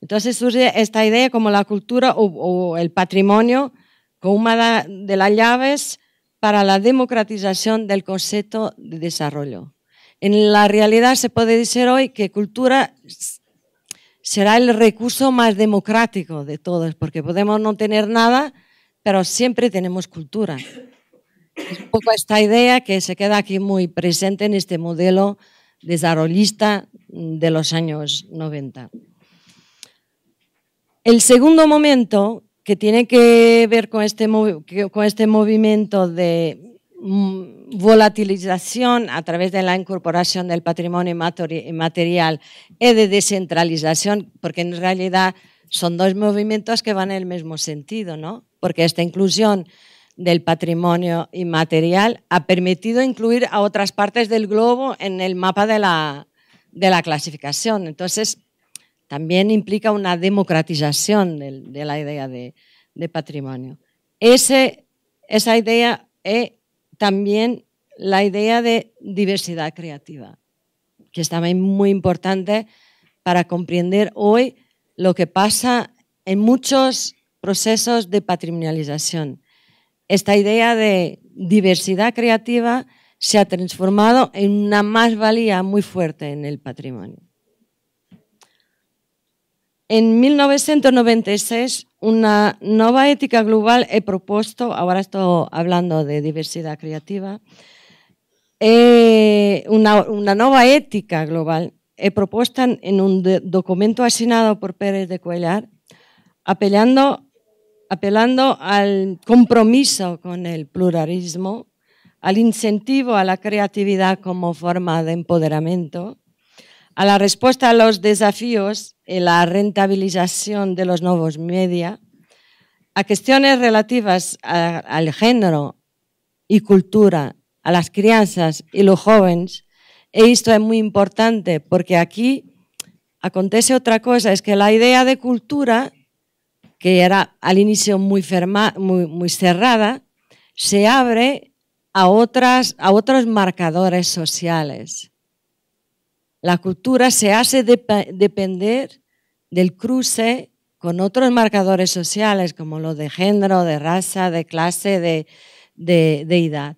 Entonces surge esta idea como la cultura o el patrimonio como una de las llaves para la democratización del concepto de desarrollo. En la realidad se puede decir hoy que cultura será el recurso más democrático de todos, porque podemos no tener nada, pero siempre tenemos cultura. Es un poco esta idea que se queda aquí muy presente en este modelo desarrollista de los años 90. El segundo momento que tiene que ver con este, con este movimiento de mm, volatilización a través de la incorporación del patrimonio inmaterial y de descentralización, porque en realidad son dos movimientos que van en el mismo sentido, ¿no? Porque esta inclusión del patrimonio inmaterial ha permitido incluir a otras partes del globo en el mapa de la, de la clasificación. Entonces, también implica una democratización de, la idea de, de patrimonio. Ese, esa idea es eh, también la idea de diversidad creativa, que es también muy importante para comprender hoy lo que pasa en muchos procesos de patrimonialización. Esta idea de diversidad creativa se ha transformado en una más valía muy fuerte en el patrimonio. En 1996, una nueva ética global he propuesto, ahora estoy hablando de diversidad creativa, e una, nueva ética global he propuesto en un documento asignado por Pérez de Cuellar, apelando al compromiso con el pluralismo, al incentivo a la creatividad como forma de empoderamiento, a la respuesta a los desafíos la rentabilización de los nuevos media, a cuestiones relativas al género y cultura, a las crianzas y los jóvenes. e esto es muy importante porque aquí acontece otra cosa, es que la idea de cultura, que era al inicio muy, cerrada, se abre a, a otros marcadores sociales. La cultura se hace depender del cruce con otros marcadores sociales como los de género, de raza, de clase, de, edad.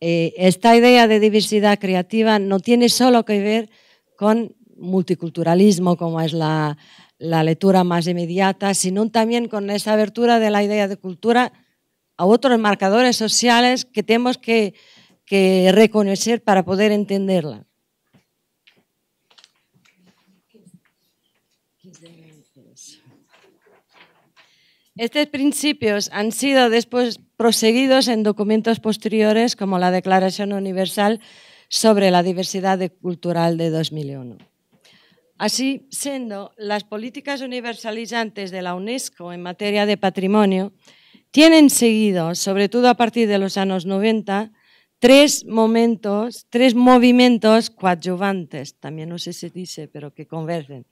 Eh, esta idea de diversidad creativa no tiene solo que ver con multiculturalismo, como es la, lectura más inmediata, sino también con esa abertura de la idea de cultura a otros marcadores sociales que tenemos que reconocer para poder entenderla. Estos principios han sido después proseguidos en documentos posteriores como la Declaración Universal sobre la Diversidad Cultural de 2001. Así siendo, las políticas universalizantes de la UNESCO en materia de patrimonio tienen seguido, sobre todo a partir de los años 90, tres momentos, tres movimientos coadyuvantes, también no sé si se dice, pero que convergen.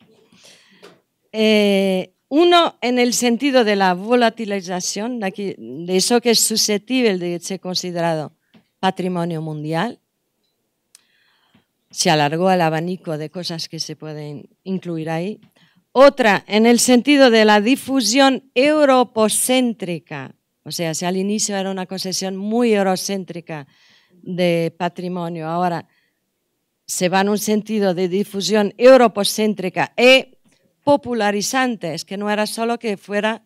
Eh, uno, en el sentido de la volatilización, de eso que es susceptible de ser considerado patrimonio mundial. Se alargó el abanico de cosas que se pueden incluir ahí. Otra, en el sentido de la difusión europocéntrica. O sea, si al inicio era una concesión muy eurocéntrica de patrimonio, ahora se va en un sentido de difusión europocéntrica e popularizantes, que no era solo que fuera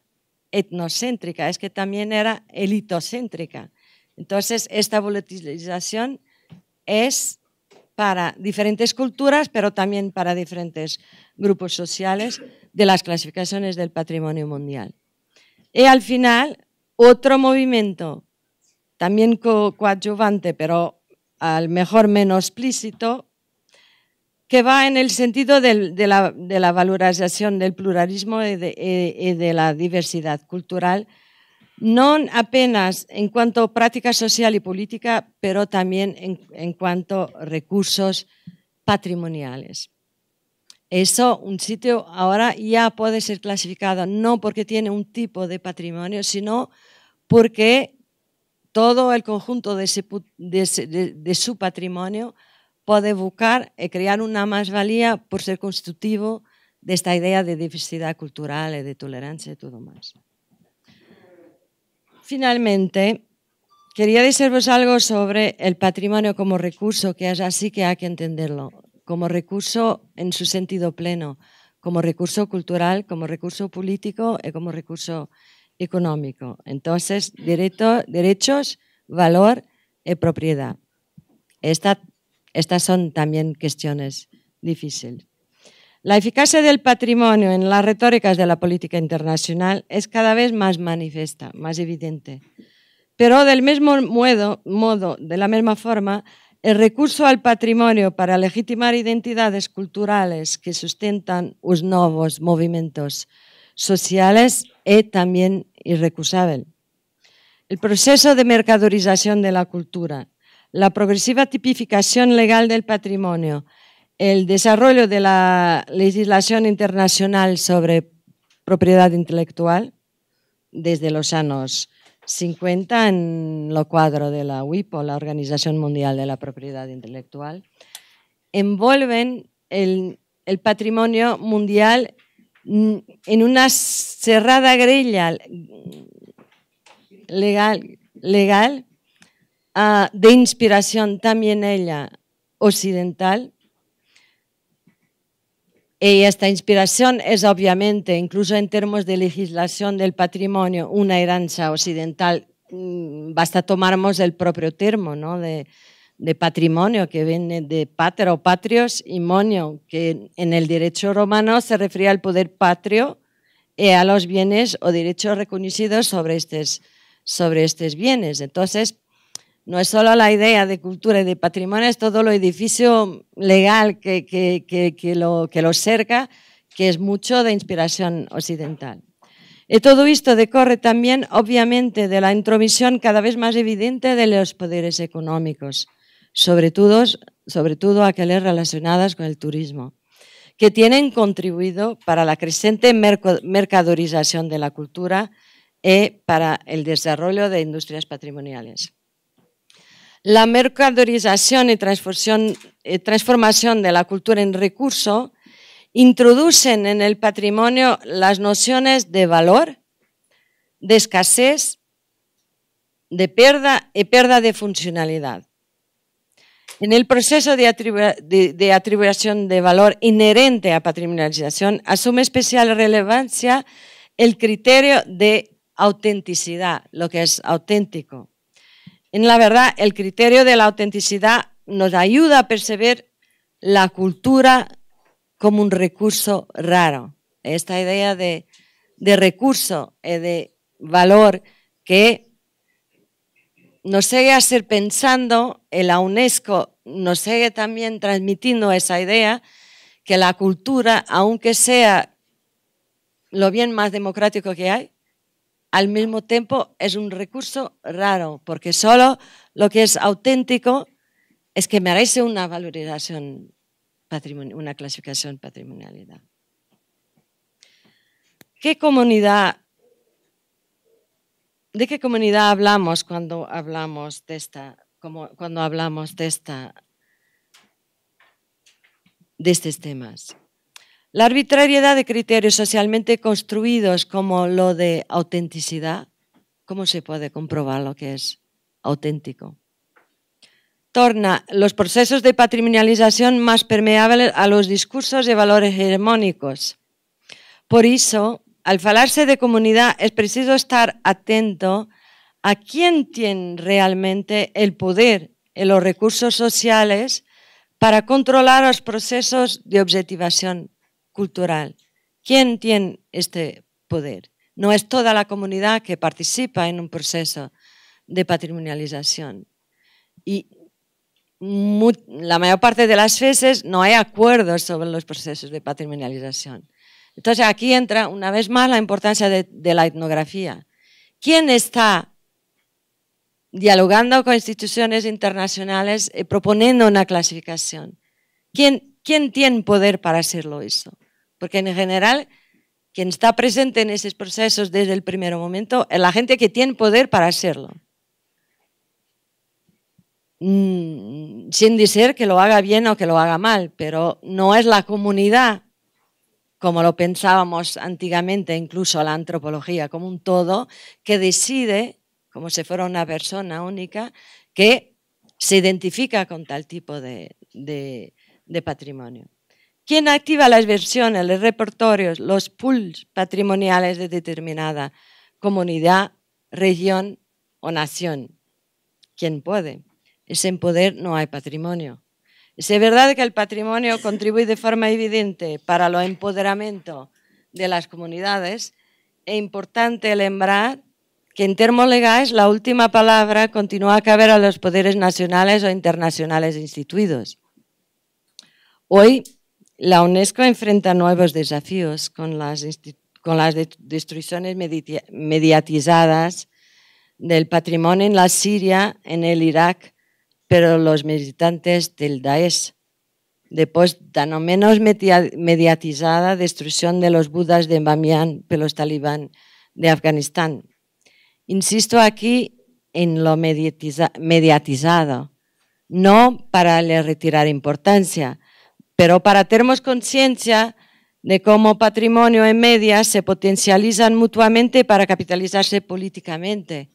etnocéntrica, es que también era elitocéntrica. Entonces, esta volatilización es para diferentes culturas, pero también para diferentes grupos sociales de las clasificaciones del patrimonio mundial. Y al final, otro movimiento, también coadyuvante, pero al mejor menos explícito, que va en el sentido de, la, valorización del pluralismo y de, la diversidad cultural, no apenas en cuanto a práctica social y política, pero también en, cuanto a recursos patrimoniales. Eso, un sitio ahora ya puede ser clasificado no porque tiene un tipo de patrimonio, sino porque todo el conjunto de, su patrimonio puede buscar e crear una más valía por ser constitutivo esta idea de diversidad cultural y e de tolerancia y e todo más. Finalmente, quería deciros algo sobre el patrimonio como recurso, que es así que hay que entenderlo, como recurso en su sentido pleno, como recurso cultural, como recurso político y e como recurso económico. Entonces, derecho, derechos, valor y propiedad. Esta estas son también cuestiones difíciles. La eficacia del patrimonio en las retóricas de la política internacional es cada vez más manifiesta, más evidente. Pero del mismo modo, de la misma forma, el recurso al patrimonio para legitimar identidades culturales que sustentan los nuevos movimientos sociales es también irrecusable. El proceso de mercadorización de la cultura, la progresiva tipificación legal del patrimonio, el desarrollo de la legislación internacional sobre propiedad intelectual desde los años 50 en lo cuadro de la WIPO, la Organización Mundial de la Propiedad Intelectual, envuelven el, el patrimonio mundial en una cerrada grilla legal, legal Ah, de inspiración también ella occidental. Y esta inspiración es obviamente, incluso en términos de legislación del patrimonio, una herencia occidental. Mm, basta tomarmos el propio termo ¿no? de, patrimonio que viene de pater patrios y monio, que en el derecho romano se refería al poder patrio y a los bienes o derechos reconocidos sobre estos, sobre estos bienes. Entonces, no es solo la idea de cultura y de patrimonio, es todo lo edificio legal que, lo, cerca, que es mucho de inspiración occidental. Y todo esto decorre también, obviamente, de la intromisión cada vez más evidente de los poderes económicos, sobre todo, sobre todo aquellos relacionados con el turismo, que tienen contribuido para la creciente mercadorización de la cultura y para el desarrollo de industrias patrimoniales. La mercadorización y eh, transformación de la cultura en recurso introducen en el patrimonio las nociones de valor, de escasez, de pérdida y pérdida de funcionalidad. En el proceso de, de, atribución de valor inherente a patrimonialización asume especial relevancia el criterio de autenticidad, lo que es auténtico. En la verdad, el criterio de la autenticidad nos ayuda a percibir la cultura como un recurso raro. Esta idea de, recurso recurso, eh, de valor, que nos sigue a ser pensando, eh, la UNESCO nos sigue también transmitiendo esa idea, que la cultura, aunque sea lo bien más democrático que hay, al mismo tiempo es un recurso raro, porque solo lo que es auténtico es que merece una valorización, una clasificación patrimonialidad. ¿Qué comunidad, ¿De qué comunidad hablamos cuando hablamos cuando hablamos de estos temas? La arbitrariedad de criterios socialmente construidos como lo de autenticidad, ¿cómo se puede comprobar lo que es auténtico? Torna los procesos de patrimonialización más permeables a los discursos de valores hegemónicos. Por eso, al falarse de comunidad, es preciso estar atento a quién tiene realmente el poder en los recursos sociales para controlar los procesos de objetivación cultural. ¿Quién tiene este poder? No es toda la comunidad que participa en un proceso de patrimonialización. Y la mayor parte de las veces no hay acuerdos sobre los procesos de patrimonialización. Entonces aquí entra una vez más la importancia de, la etnografía. ¿Quién está dialogando con instituciones internacionales eh, proponiendo una clasificación? ¿Quién tiene poder para hacerlo eso? Porque en general, quien está presente en esos procesos desde el primer momento es la gente que tiene poder para hacerlo. Mm, sin decir que lo haga bien o que lo haga mal, pero no es la comunidad como lo pensábamos antiguamente, incluso la antropología como un todo, que decide, como si fuera una persona única, que se identifica con tal tipo de patrimonio. ¿Quién activa las versiones, los repertorios, los pools patrimoniales de determinada comunidad, región o nación? ¿Quién puede? sin poder no hay patrimonio. Es verdad que el patrimonio contribuye de forma evidente para el empoderamiento de las comunidades, es importante lembrar que en términos legales la última palabra continúa a caber a los poderes nacionales o internacionales instituidos. Hoy la UNESCO enfrenta nuevos desafíos con las, destrucciones mediatizadas del patrimonio en la Siria, en el Irak, pero los militantes del Daesh. Después, tan o menos mediatizada destrucción de los budas de Bamiyan por los talibán de Afganistán. Insisto aquí en lo mediatizado, no para le retirar importancia, pero para termos conciencia de cómo patrimonio y media se potencializan mutuamente para capitalizarse políticamente,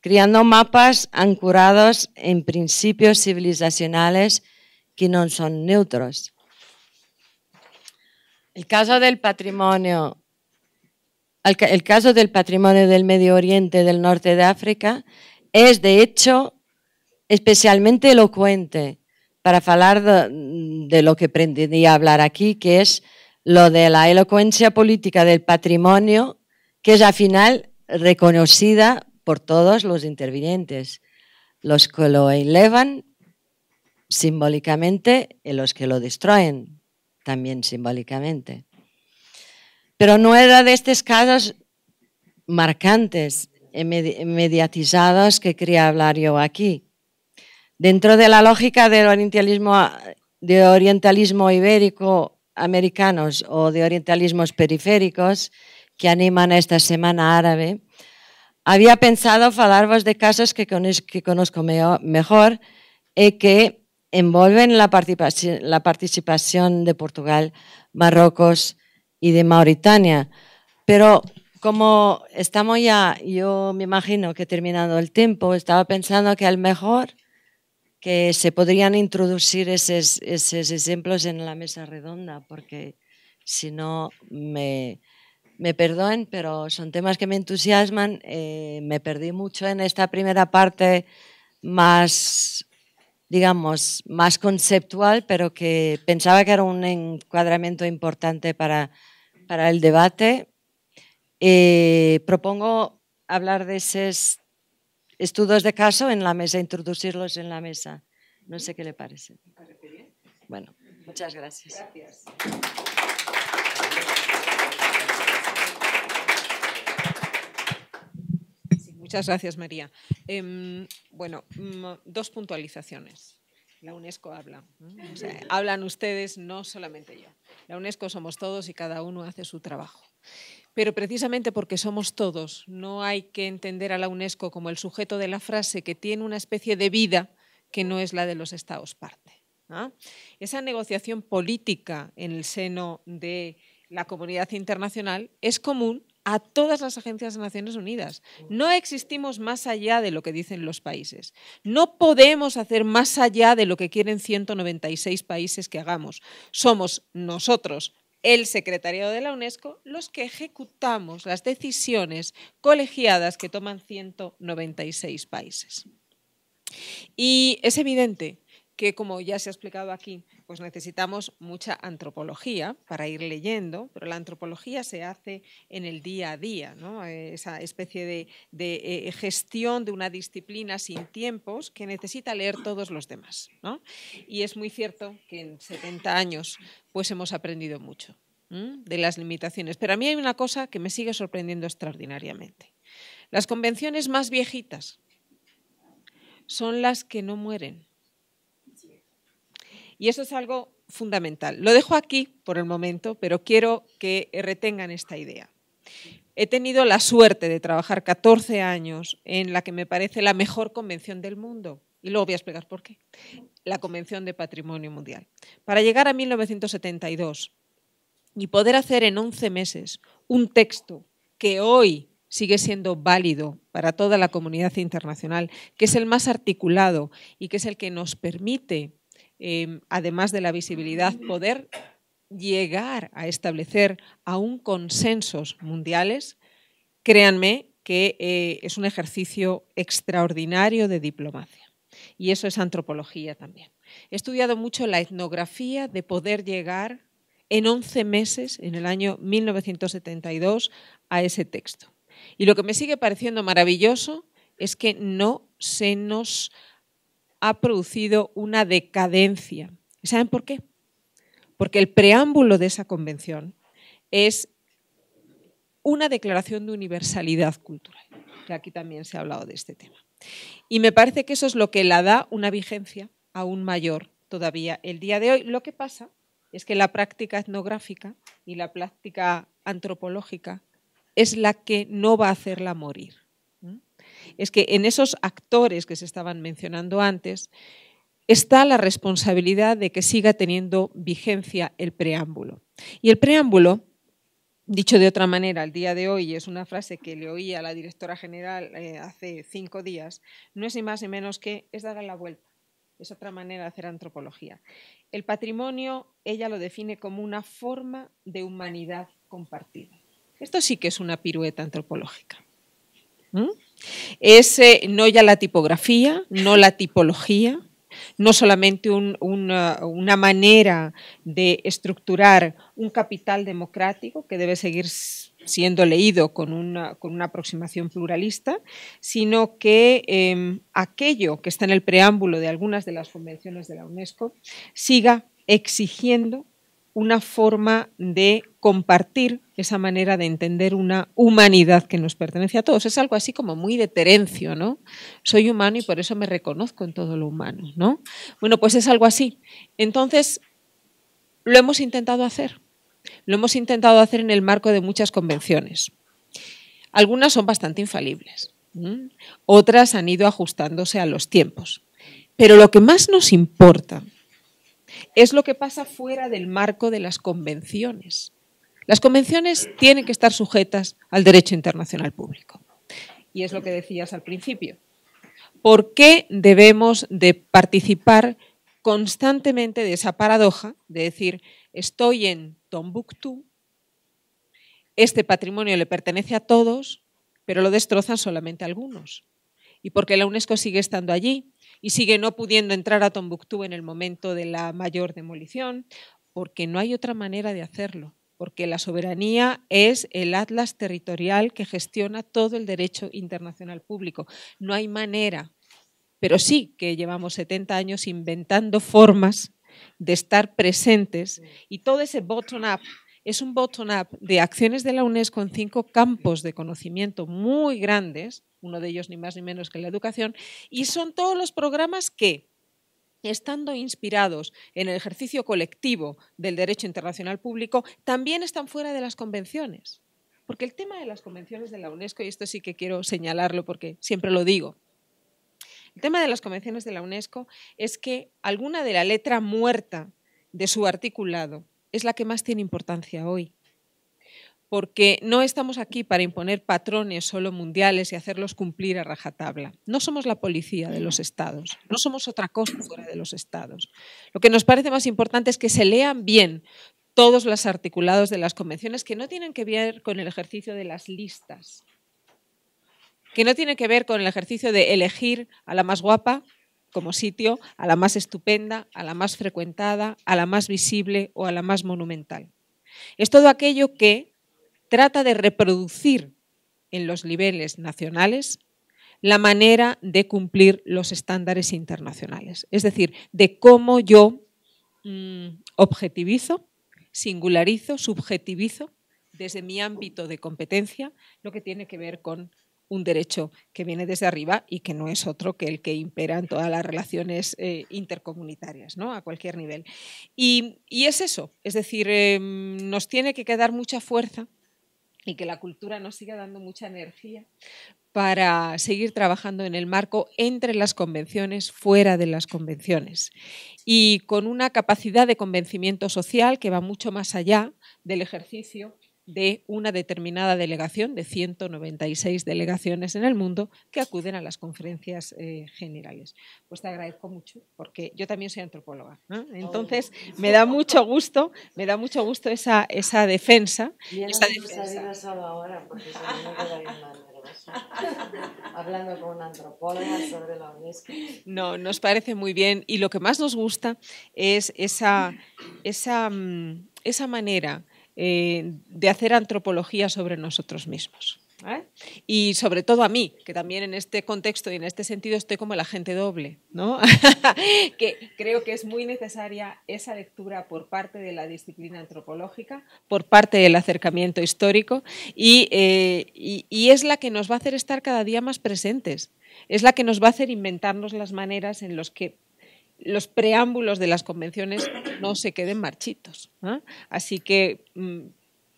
creando mapas ancorados en principios civilizacionales que no son neutros. El caso del patrimonio el, caso del patrimonio del Medio Oriente, del norte de África, es de hecho especialmente elocuente, para hablar de, lo que pretendía hablar aquí, que es lo de la elocuencia política del patrimonio, que es al final reconocida por todos los intervinientes, los que lo elevan simbólicamente y los que lo destruyen también simbólicamente. Pero no era de estos casos marcantes, mediatizados que quería hablar yo aquí. Dentro de la lógica del orientalismo, de orientalismo ibérico americanos o de orientalismos periféricos que animan a esta semana árabe, había pensado hablaros de casos que, conozco mejor y e que envuelven la participación, de Portugal, Marruecos y de Mauritania. Pero como estamos ya, yo me imagino que terminando el tiempo, estaba pensando que al mejor que se podrían introducir esos, ejemplos en la mesa redonda, porque si no me, me perdonen, pero son temas que me entusiasman. Eh, me perdí mucho en esta primera parte más, digamos, más conceptual, pero que pensaba que era un encuadramiento importante para, el debate. Eh, propongo hablar de esos estudios de caso en la mesa, introducirlos en la mesa. No sé qué le parece. Bueno, muchas gracias. muchas gracias, María. Em, bueno, mm, dos puntualizaciones. La UNESCO habla. hablan ustedes, no solamente yo. La UNESCO somos todos y cada uno hace su trabajo. Pero precisamente porque somos todos, no hay que entender a la UNESCO como el sujeto de la frase que tiene una especie de vida que no es la de los estados parte. Esa negociación política en el seno de la comunidad internacional es común a todas las agencias de Naciones Unidas. No existimos más allá de lo que dicen los países. No podemos hacer más allá de lo que quieren 196 países que hagamos. Somos nosotros el secretariado de la UNESCO los que ejecutamos las decisiones colegiadas que toman 196 países. Y es evidente que como ya se ha explicado aquí, pues necesitamos mucha antropología para ir leyendo, pero la antropología se hace en el día a día, eh, esa especie de, eh, gestión de una disciplina sin tiempos que necesita leer todos los demás. Y es muy cierto que en 70 años pues hemos aprendido mucho de las limitaciones, pero a mí hay una cosa que me sigue sorprendiendo extraordinariamente. Las convenciones más viejitas son las que no mueren y eso es algo fundamental. Lo dejo aquí por el momento, pero quiero que retengan esta idea. He tenido la suerte de trabajar 14 años en la que me parece la mejor convención del mundo, y luego voy a explicar por qué, la Convención de Patrimonio Mundial, para llegar a 1972 y poder hacer en 11 meses un texto que hoy sigue siendo válido para toda la comunidad internacional, que es el más articulado y que es el que nos permite Em, además de la visibilidad, poder llegar a establecer aún consensos mundiales, créanme que eh, es un ejercicio extraordinario de diplomacia. Y eso es antropología también. He estudiado mucho la etnografía de poder llegar en 11 meses, en el año 1972, a ese texto. Y lo que me sigue pareciendo maravilloso es que no se nos ha producido una decadencia. saben por qué? Porque el preámbulo de esa convención es una declaración de universalidad cultural, que aquí también se ha hablado de este tema. Y me parece que eso es lo que la da una vigencia aún mayor todavía el día de hoy. Lo que pasa es que la práctica etnográfica y la práctica antropológica es la que no va a hacerla morir es que en esos actores que se estaban mencionando antes está la responsabilidad de que siga teniendo vigencia el preámbulo. Y el preámbulo Dicho de otra manera, al día de hoy, es una frase que le oí a la directora general eh, hace cinco días, no es ni más ni menos que es dar la vuelta. Es otra manera de hacer antropología. El patrimonio, ella lo define como una forma de humanidad compartida. Esto sí que es una pirueta antropológica. ¿Mm? Es no ya la tipografía, no la tipología, no solamente uh, una, manera de estructurar un capital democrático que debe seguir siendo leído con una, aproximación pluralista, sino que em, aquello que está en el preámbulo de algunas de las convenciones de la UNESCO siga exigiendo una forma de compartir esa manera de entender una humanidad que nos pertenece a todos. Es algo así como muy de Terencio, ¿no? Soy humano y por eso me reconozco en todo lo humano, ¿no? Bueno, pues es algo así. Entonces, lo hemos intentado hacer. Lo hemos intentado hacer en el marco de muchas convenciones. Algunas son bastante infalibles, otras han ido ajustándose a los tiempos. Pero lo que más nos importa es lo que pasa fuera del marco de las convenciones. Las convenciones tienen que estar sujetas al derecho internacional público. Y es lo que decías al principio. ¿Por qué debemos de participar constantemente de esa paradoja de decir, estoy en Tombuctú, este patrimonio le pertenece a todos, pero lo destrozan solamente algunos? ¿Y por qué la UNESCO sigue estando allí? y sigue no pudiendo entrar a Tombuctú en el momento de la mayor demolición, porque no hay otra manera de hacerlo, porque la soberanía es el atlas territorial que gestiona todo el derecho internacional público. No hay manera, pero sí que llevamos 70 años inventando formas de estar presentes y todo ese bottom-up es un bottom-up de acciones de la UNESCO en cinco campos de conocimiento muy grandes uno de ellos ni más ni menos que la educación, y son todos los programas que, estando inspirados en el ejercicio colectivo del derecho internacional público, también están fuera de las convenciones. Porque el tema de las convenciones de la UNESCO, y esto sí que quiero señalarlo porque siempre lo digo, el tema de las convenciones de la UNESCO es que alguna de la letra muerta de su articulado es la que más tiene importancia hoy porque no estamos aquí para imponer patrones solo mundiales y hacerlos cumplir a rajatabla. No somos la policía de los estados, no somos otra cosa fuera de los estados. Lo que nos parece más importante es que se lean bien todos los articulados de las convenciones que no tienen que ver con el ejercicio de las listas, que no tienen que ver con el ejercicio de elegir a la más guapa como sitio, a la más estupenda, a la más frecuentada, a la más visible o a la más monumental. Es todo aquello que trata de reproducir en los niveles nacionales la manera de cumplir los estándares internacionales, es decir, de cómo yo mm, objetivizo, singularizo, subjetivizo desde mi ámbito de competencia lo que tiene que ver con un derecho que viene desde arriba y que no es otro que el que impera en todas las relaciones eh, intercomunitarias, a cualquier nivel. Y, es eso, es decir, em, nos tiene que quedar mucha fuerza y que la cultura nos siga dando mucha energía para seguir trabajando en el marco entre las convenciones, fuera de las convenciones, y con una capacidad de convencimiento social que va mucho más allá del ejercicio de una determinada delegación, de 196 delegaciones en el mundo, que acuden a las conferencias eh, generales. Pues te agradezco mucho, porque yo también soy antropóloga. Entonces, me da mucho gusto, me da mucho gusto esa, esa defensa. no hablando con antropóloga sobre la UNESCO. No, nos parece muy bien y lo que más nos gusta es esa, esa, mm, esa manera eh, de hacer antropología sobre nosotros mismos. Y sobre todo a mí, que también en este contexto y en este sentido estoy como el agente doble, que creo que es muy necesaria esa lectura por parte de la disciplina antropológica, por parte del acercamiento histórico, eh, y, y es la que nos va a hacer estar cada día más presentes, es la que nos va a hacer inventarnos las maneras en las que los preámbulos de las convenciones no se queden marchitos. Así que mm,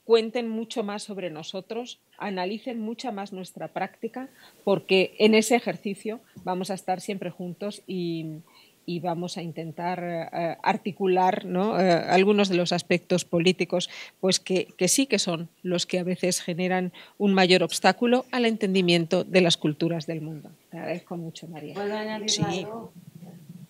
cuenten mucho más sobre nosotros, analicen mucha más nuestra práctica, porque en ese ejercicio vamos a estar siempre juntos y, vamos a intentar eh, articular eh, algunos de los aspectos políticos pues que, sí que son los que a veces generan un mayor obstáculo al entendimiento de las culturas del mundo. Te agradezco mucho, María. ¿Puedo añadir sí.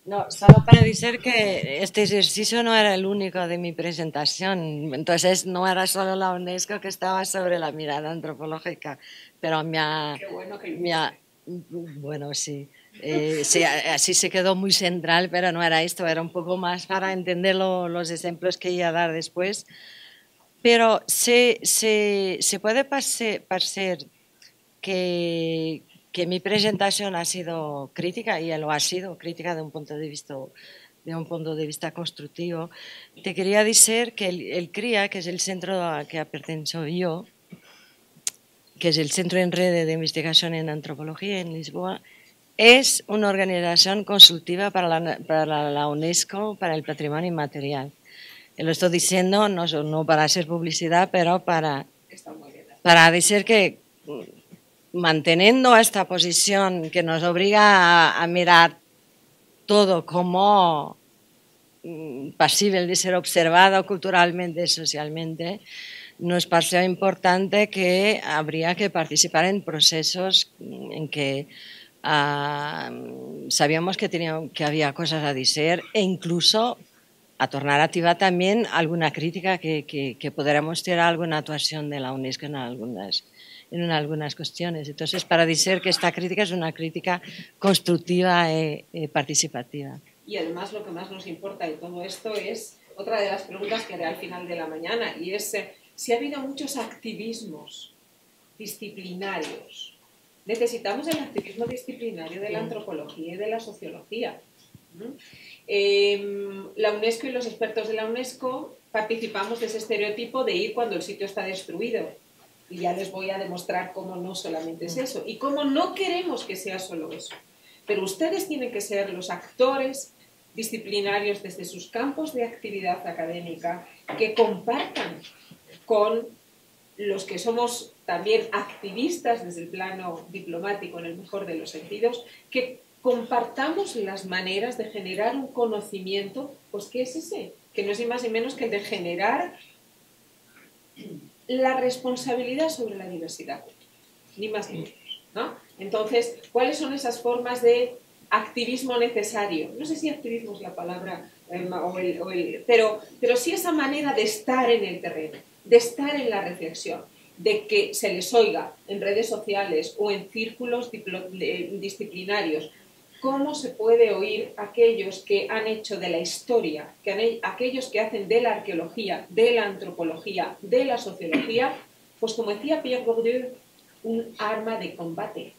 No, solo para decir que este ejercicio no era el único de mi presentación, entonces no era solo la UNESCO que estaba sobre la mirada antropológica, pero me ha... bueno, bueno, eh, sí. así se quedó muy central, pero no era esto, era un poco más para entender los ejemplos que iba a dar después. Pero se, se puede parecer que, que mi presentación ha sido crítica y lo ha sido crítica de un punto de vista de un punto de vista constructivo. Te quería decir que el, CRIA, que es el centro a que pertenezco yo, que es el Centro en Red de Investigación en Antropología en Lisboa, es una organización consultiva para la, UNESCO, para el patrimonio inmaterial. lo estoy diciendo no, no para hacer publicidad, pero para, para decir que manteniendo esta posición que nos obliga a, mirar todo como mm, pasible de ser observado culturalmente y socialmente, nos pareció importante que habría que participar en procesos en que ah, sabíamos que, que había cosas a decir e incluso a tornar activa también alguna crítica que, que, que podremos alguna actuación de la UNESCO en algunas en algunas cuestiones. Entonces, para decir que esta crítica es una crítica constructiva y e, e participativa. Y además lo que más nos importa de todo esto es otra de las preguntas que haré al final de la mañana, y es eh, si ha habido muchos activismos disciplinarios. Necesitamos el activismo disciplinario de la antropología y de la sociología. Em, la UNESCO y los expertos de la UNESCO participamos de ese estereotipo de ir cuando el sitio está destruido y ya les voy a demostrar cómo no solamente es eso y cómo no queremos que sea solo eso. Pero ustedes tienen que ser los actores disciplinarios desde sus campos de actividad académica que compartan con los que somos también activistas desde el plano diplomático en el mejor de los sentidos, que compartamos las maneras de generar un conocimiento, pues que es ese? Que no es ni más ni menos que el de generar la responsabilidad sobre la diversidad, ni más ni menos. Entonces, ¿cuáles son esas formas de activismo necesario? No sé si activismo es la palabra, eh, o el, el, pero, pero sí esa manera de estar en el terreno, de estar en la reflexión, de que se les oiga en redes sociales o en círculos disciplinarios, cómo se puede oír aquellos que han hecho de la historia, que aquellos que hacen de la arqueología, de la antropología, de la sociología, pues como decía Pierre Bourdieu, un arma de combate.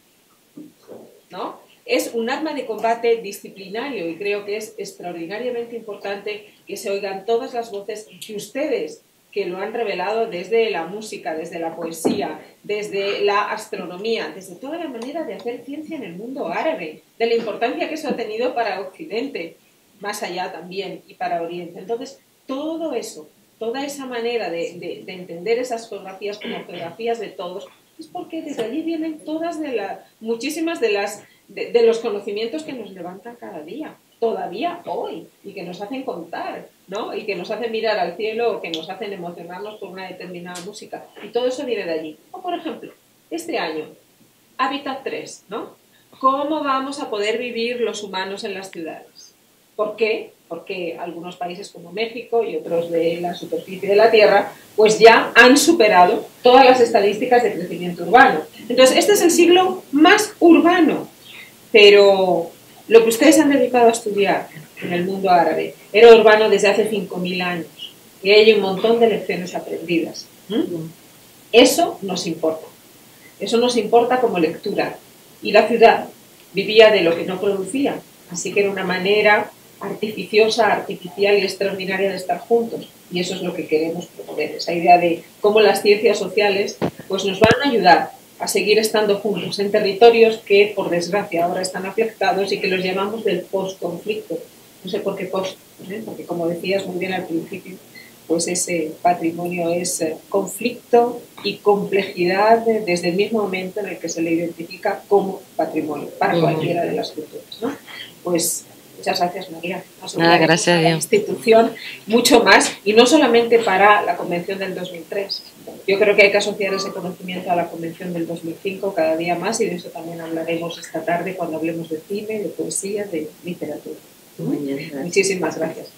¿No? Es un arma de combate disciplinario y creo que es extraordinariamente importante que se oigan todas las voces que ustedes que lo han revelado desde la música, desde la poesía, desde la astronomía, desde toda la manera de hacer ciencia en el mundo árabe, de la importancia que eso ha tenido para Occidente, más allá también, y para Oriente. Entonces, todo eso, toda esa manera de, entender esas geografías como geografías de todos, es porque desde allí vienen todas muchísimas de las, de los conocimientos que nos levantan cada día todavía hoy y que nos hacen contar, ¿no? Y que nos hacen mirar al cielo o que nos hacen emocionarnos por una determinada música. Y todo eso viene de allí. O por ejemplo, este año, Hábitat 3, ¿no? ¿Cómo vamos a poder vivir los humanos en las ciudades? ¿Por qué? Porque algunos países como México y otros de la superficie de la Tierra, pues ya han superado todas las estadísticas de crecimiento urbano. Entonces, este es el siglo más urbano, pero lo que ustedes han dedicado a estudiar en el mundo árabe era urbano desde hace 5.000 años y hay un montón de lecciones aprendidas. ¿Mm? Eso nos importa. Eso nos importa como lectura. Y la ciudad vivía de lo que no producía, así que era una manera artificiosa, artificial y extraordinaria de estar juntos. Y eso es lo que queremos proponer, esa idea de cómo las ciencias sociales pues, nos van a ayudar a seguir estando juntos en territorios que, por desgracia, ahora están afectados y que los llamamos del post-conflicto. No sé por qué post, ¿eh? porque como decías muy bien al principio, pues ese patrimonio es eh, conflicto y complejidad desde el mismo momento en el que se le identifica como patrimonio para cualquiera de las culturas. ¿no? Pues muchas gracias María. Nada, gracias a institución, mucho más, y no solamente para la Convención del 2003 yo creo que hay que asociar ese conocimiento a la Convención del 2005 cada día más y de eso también hablaremos esta tarde cuando hablemos de cine, de poesía, de literatura. Muchísimas gracias.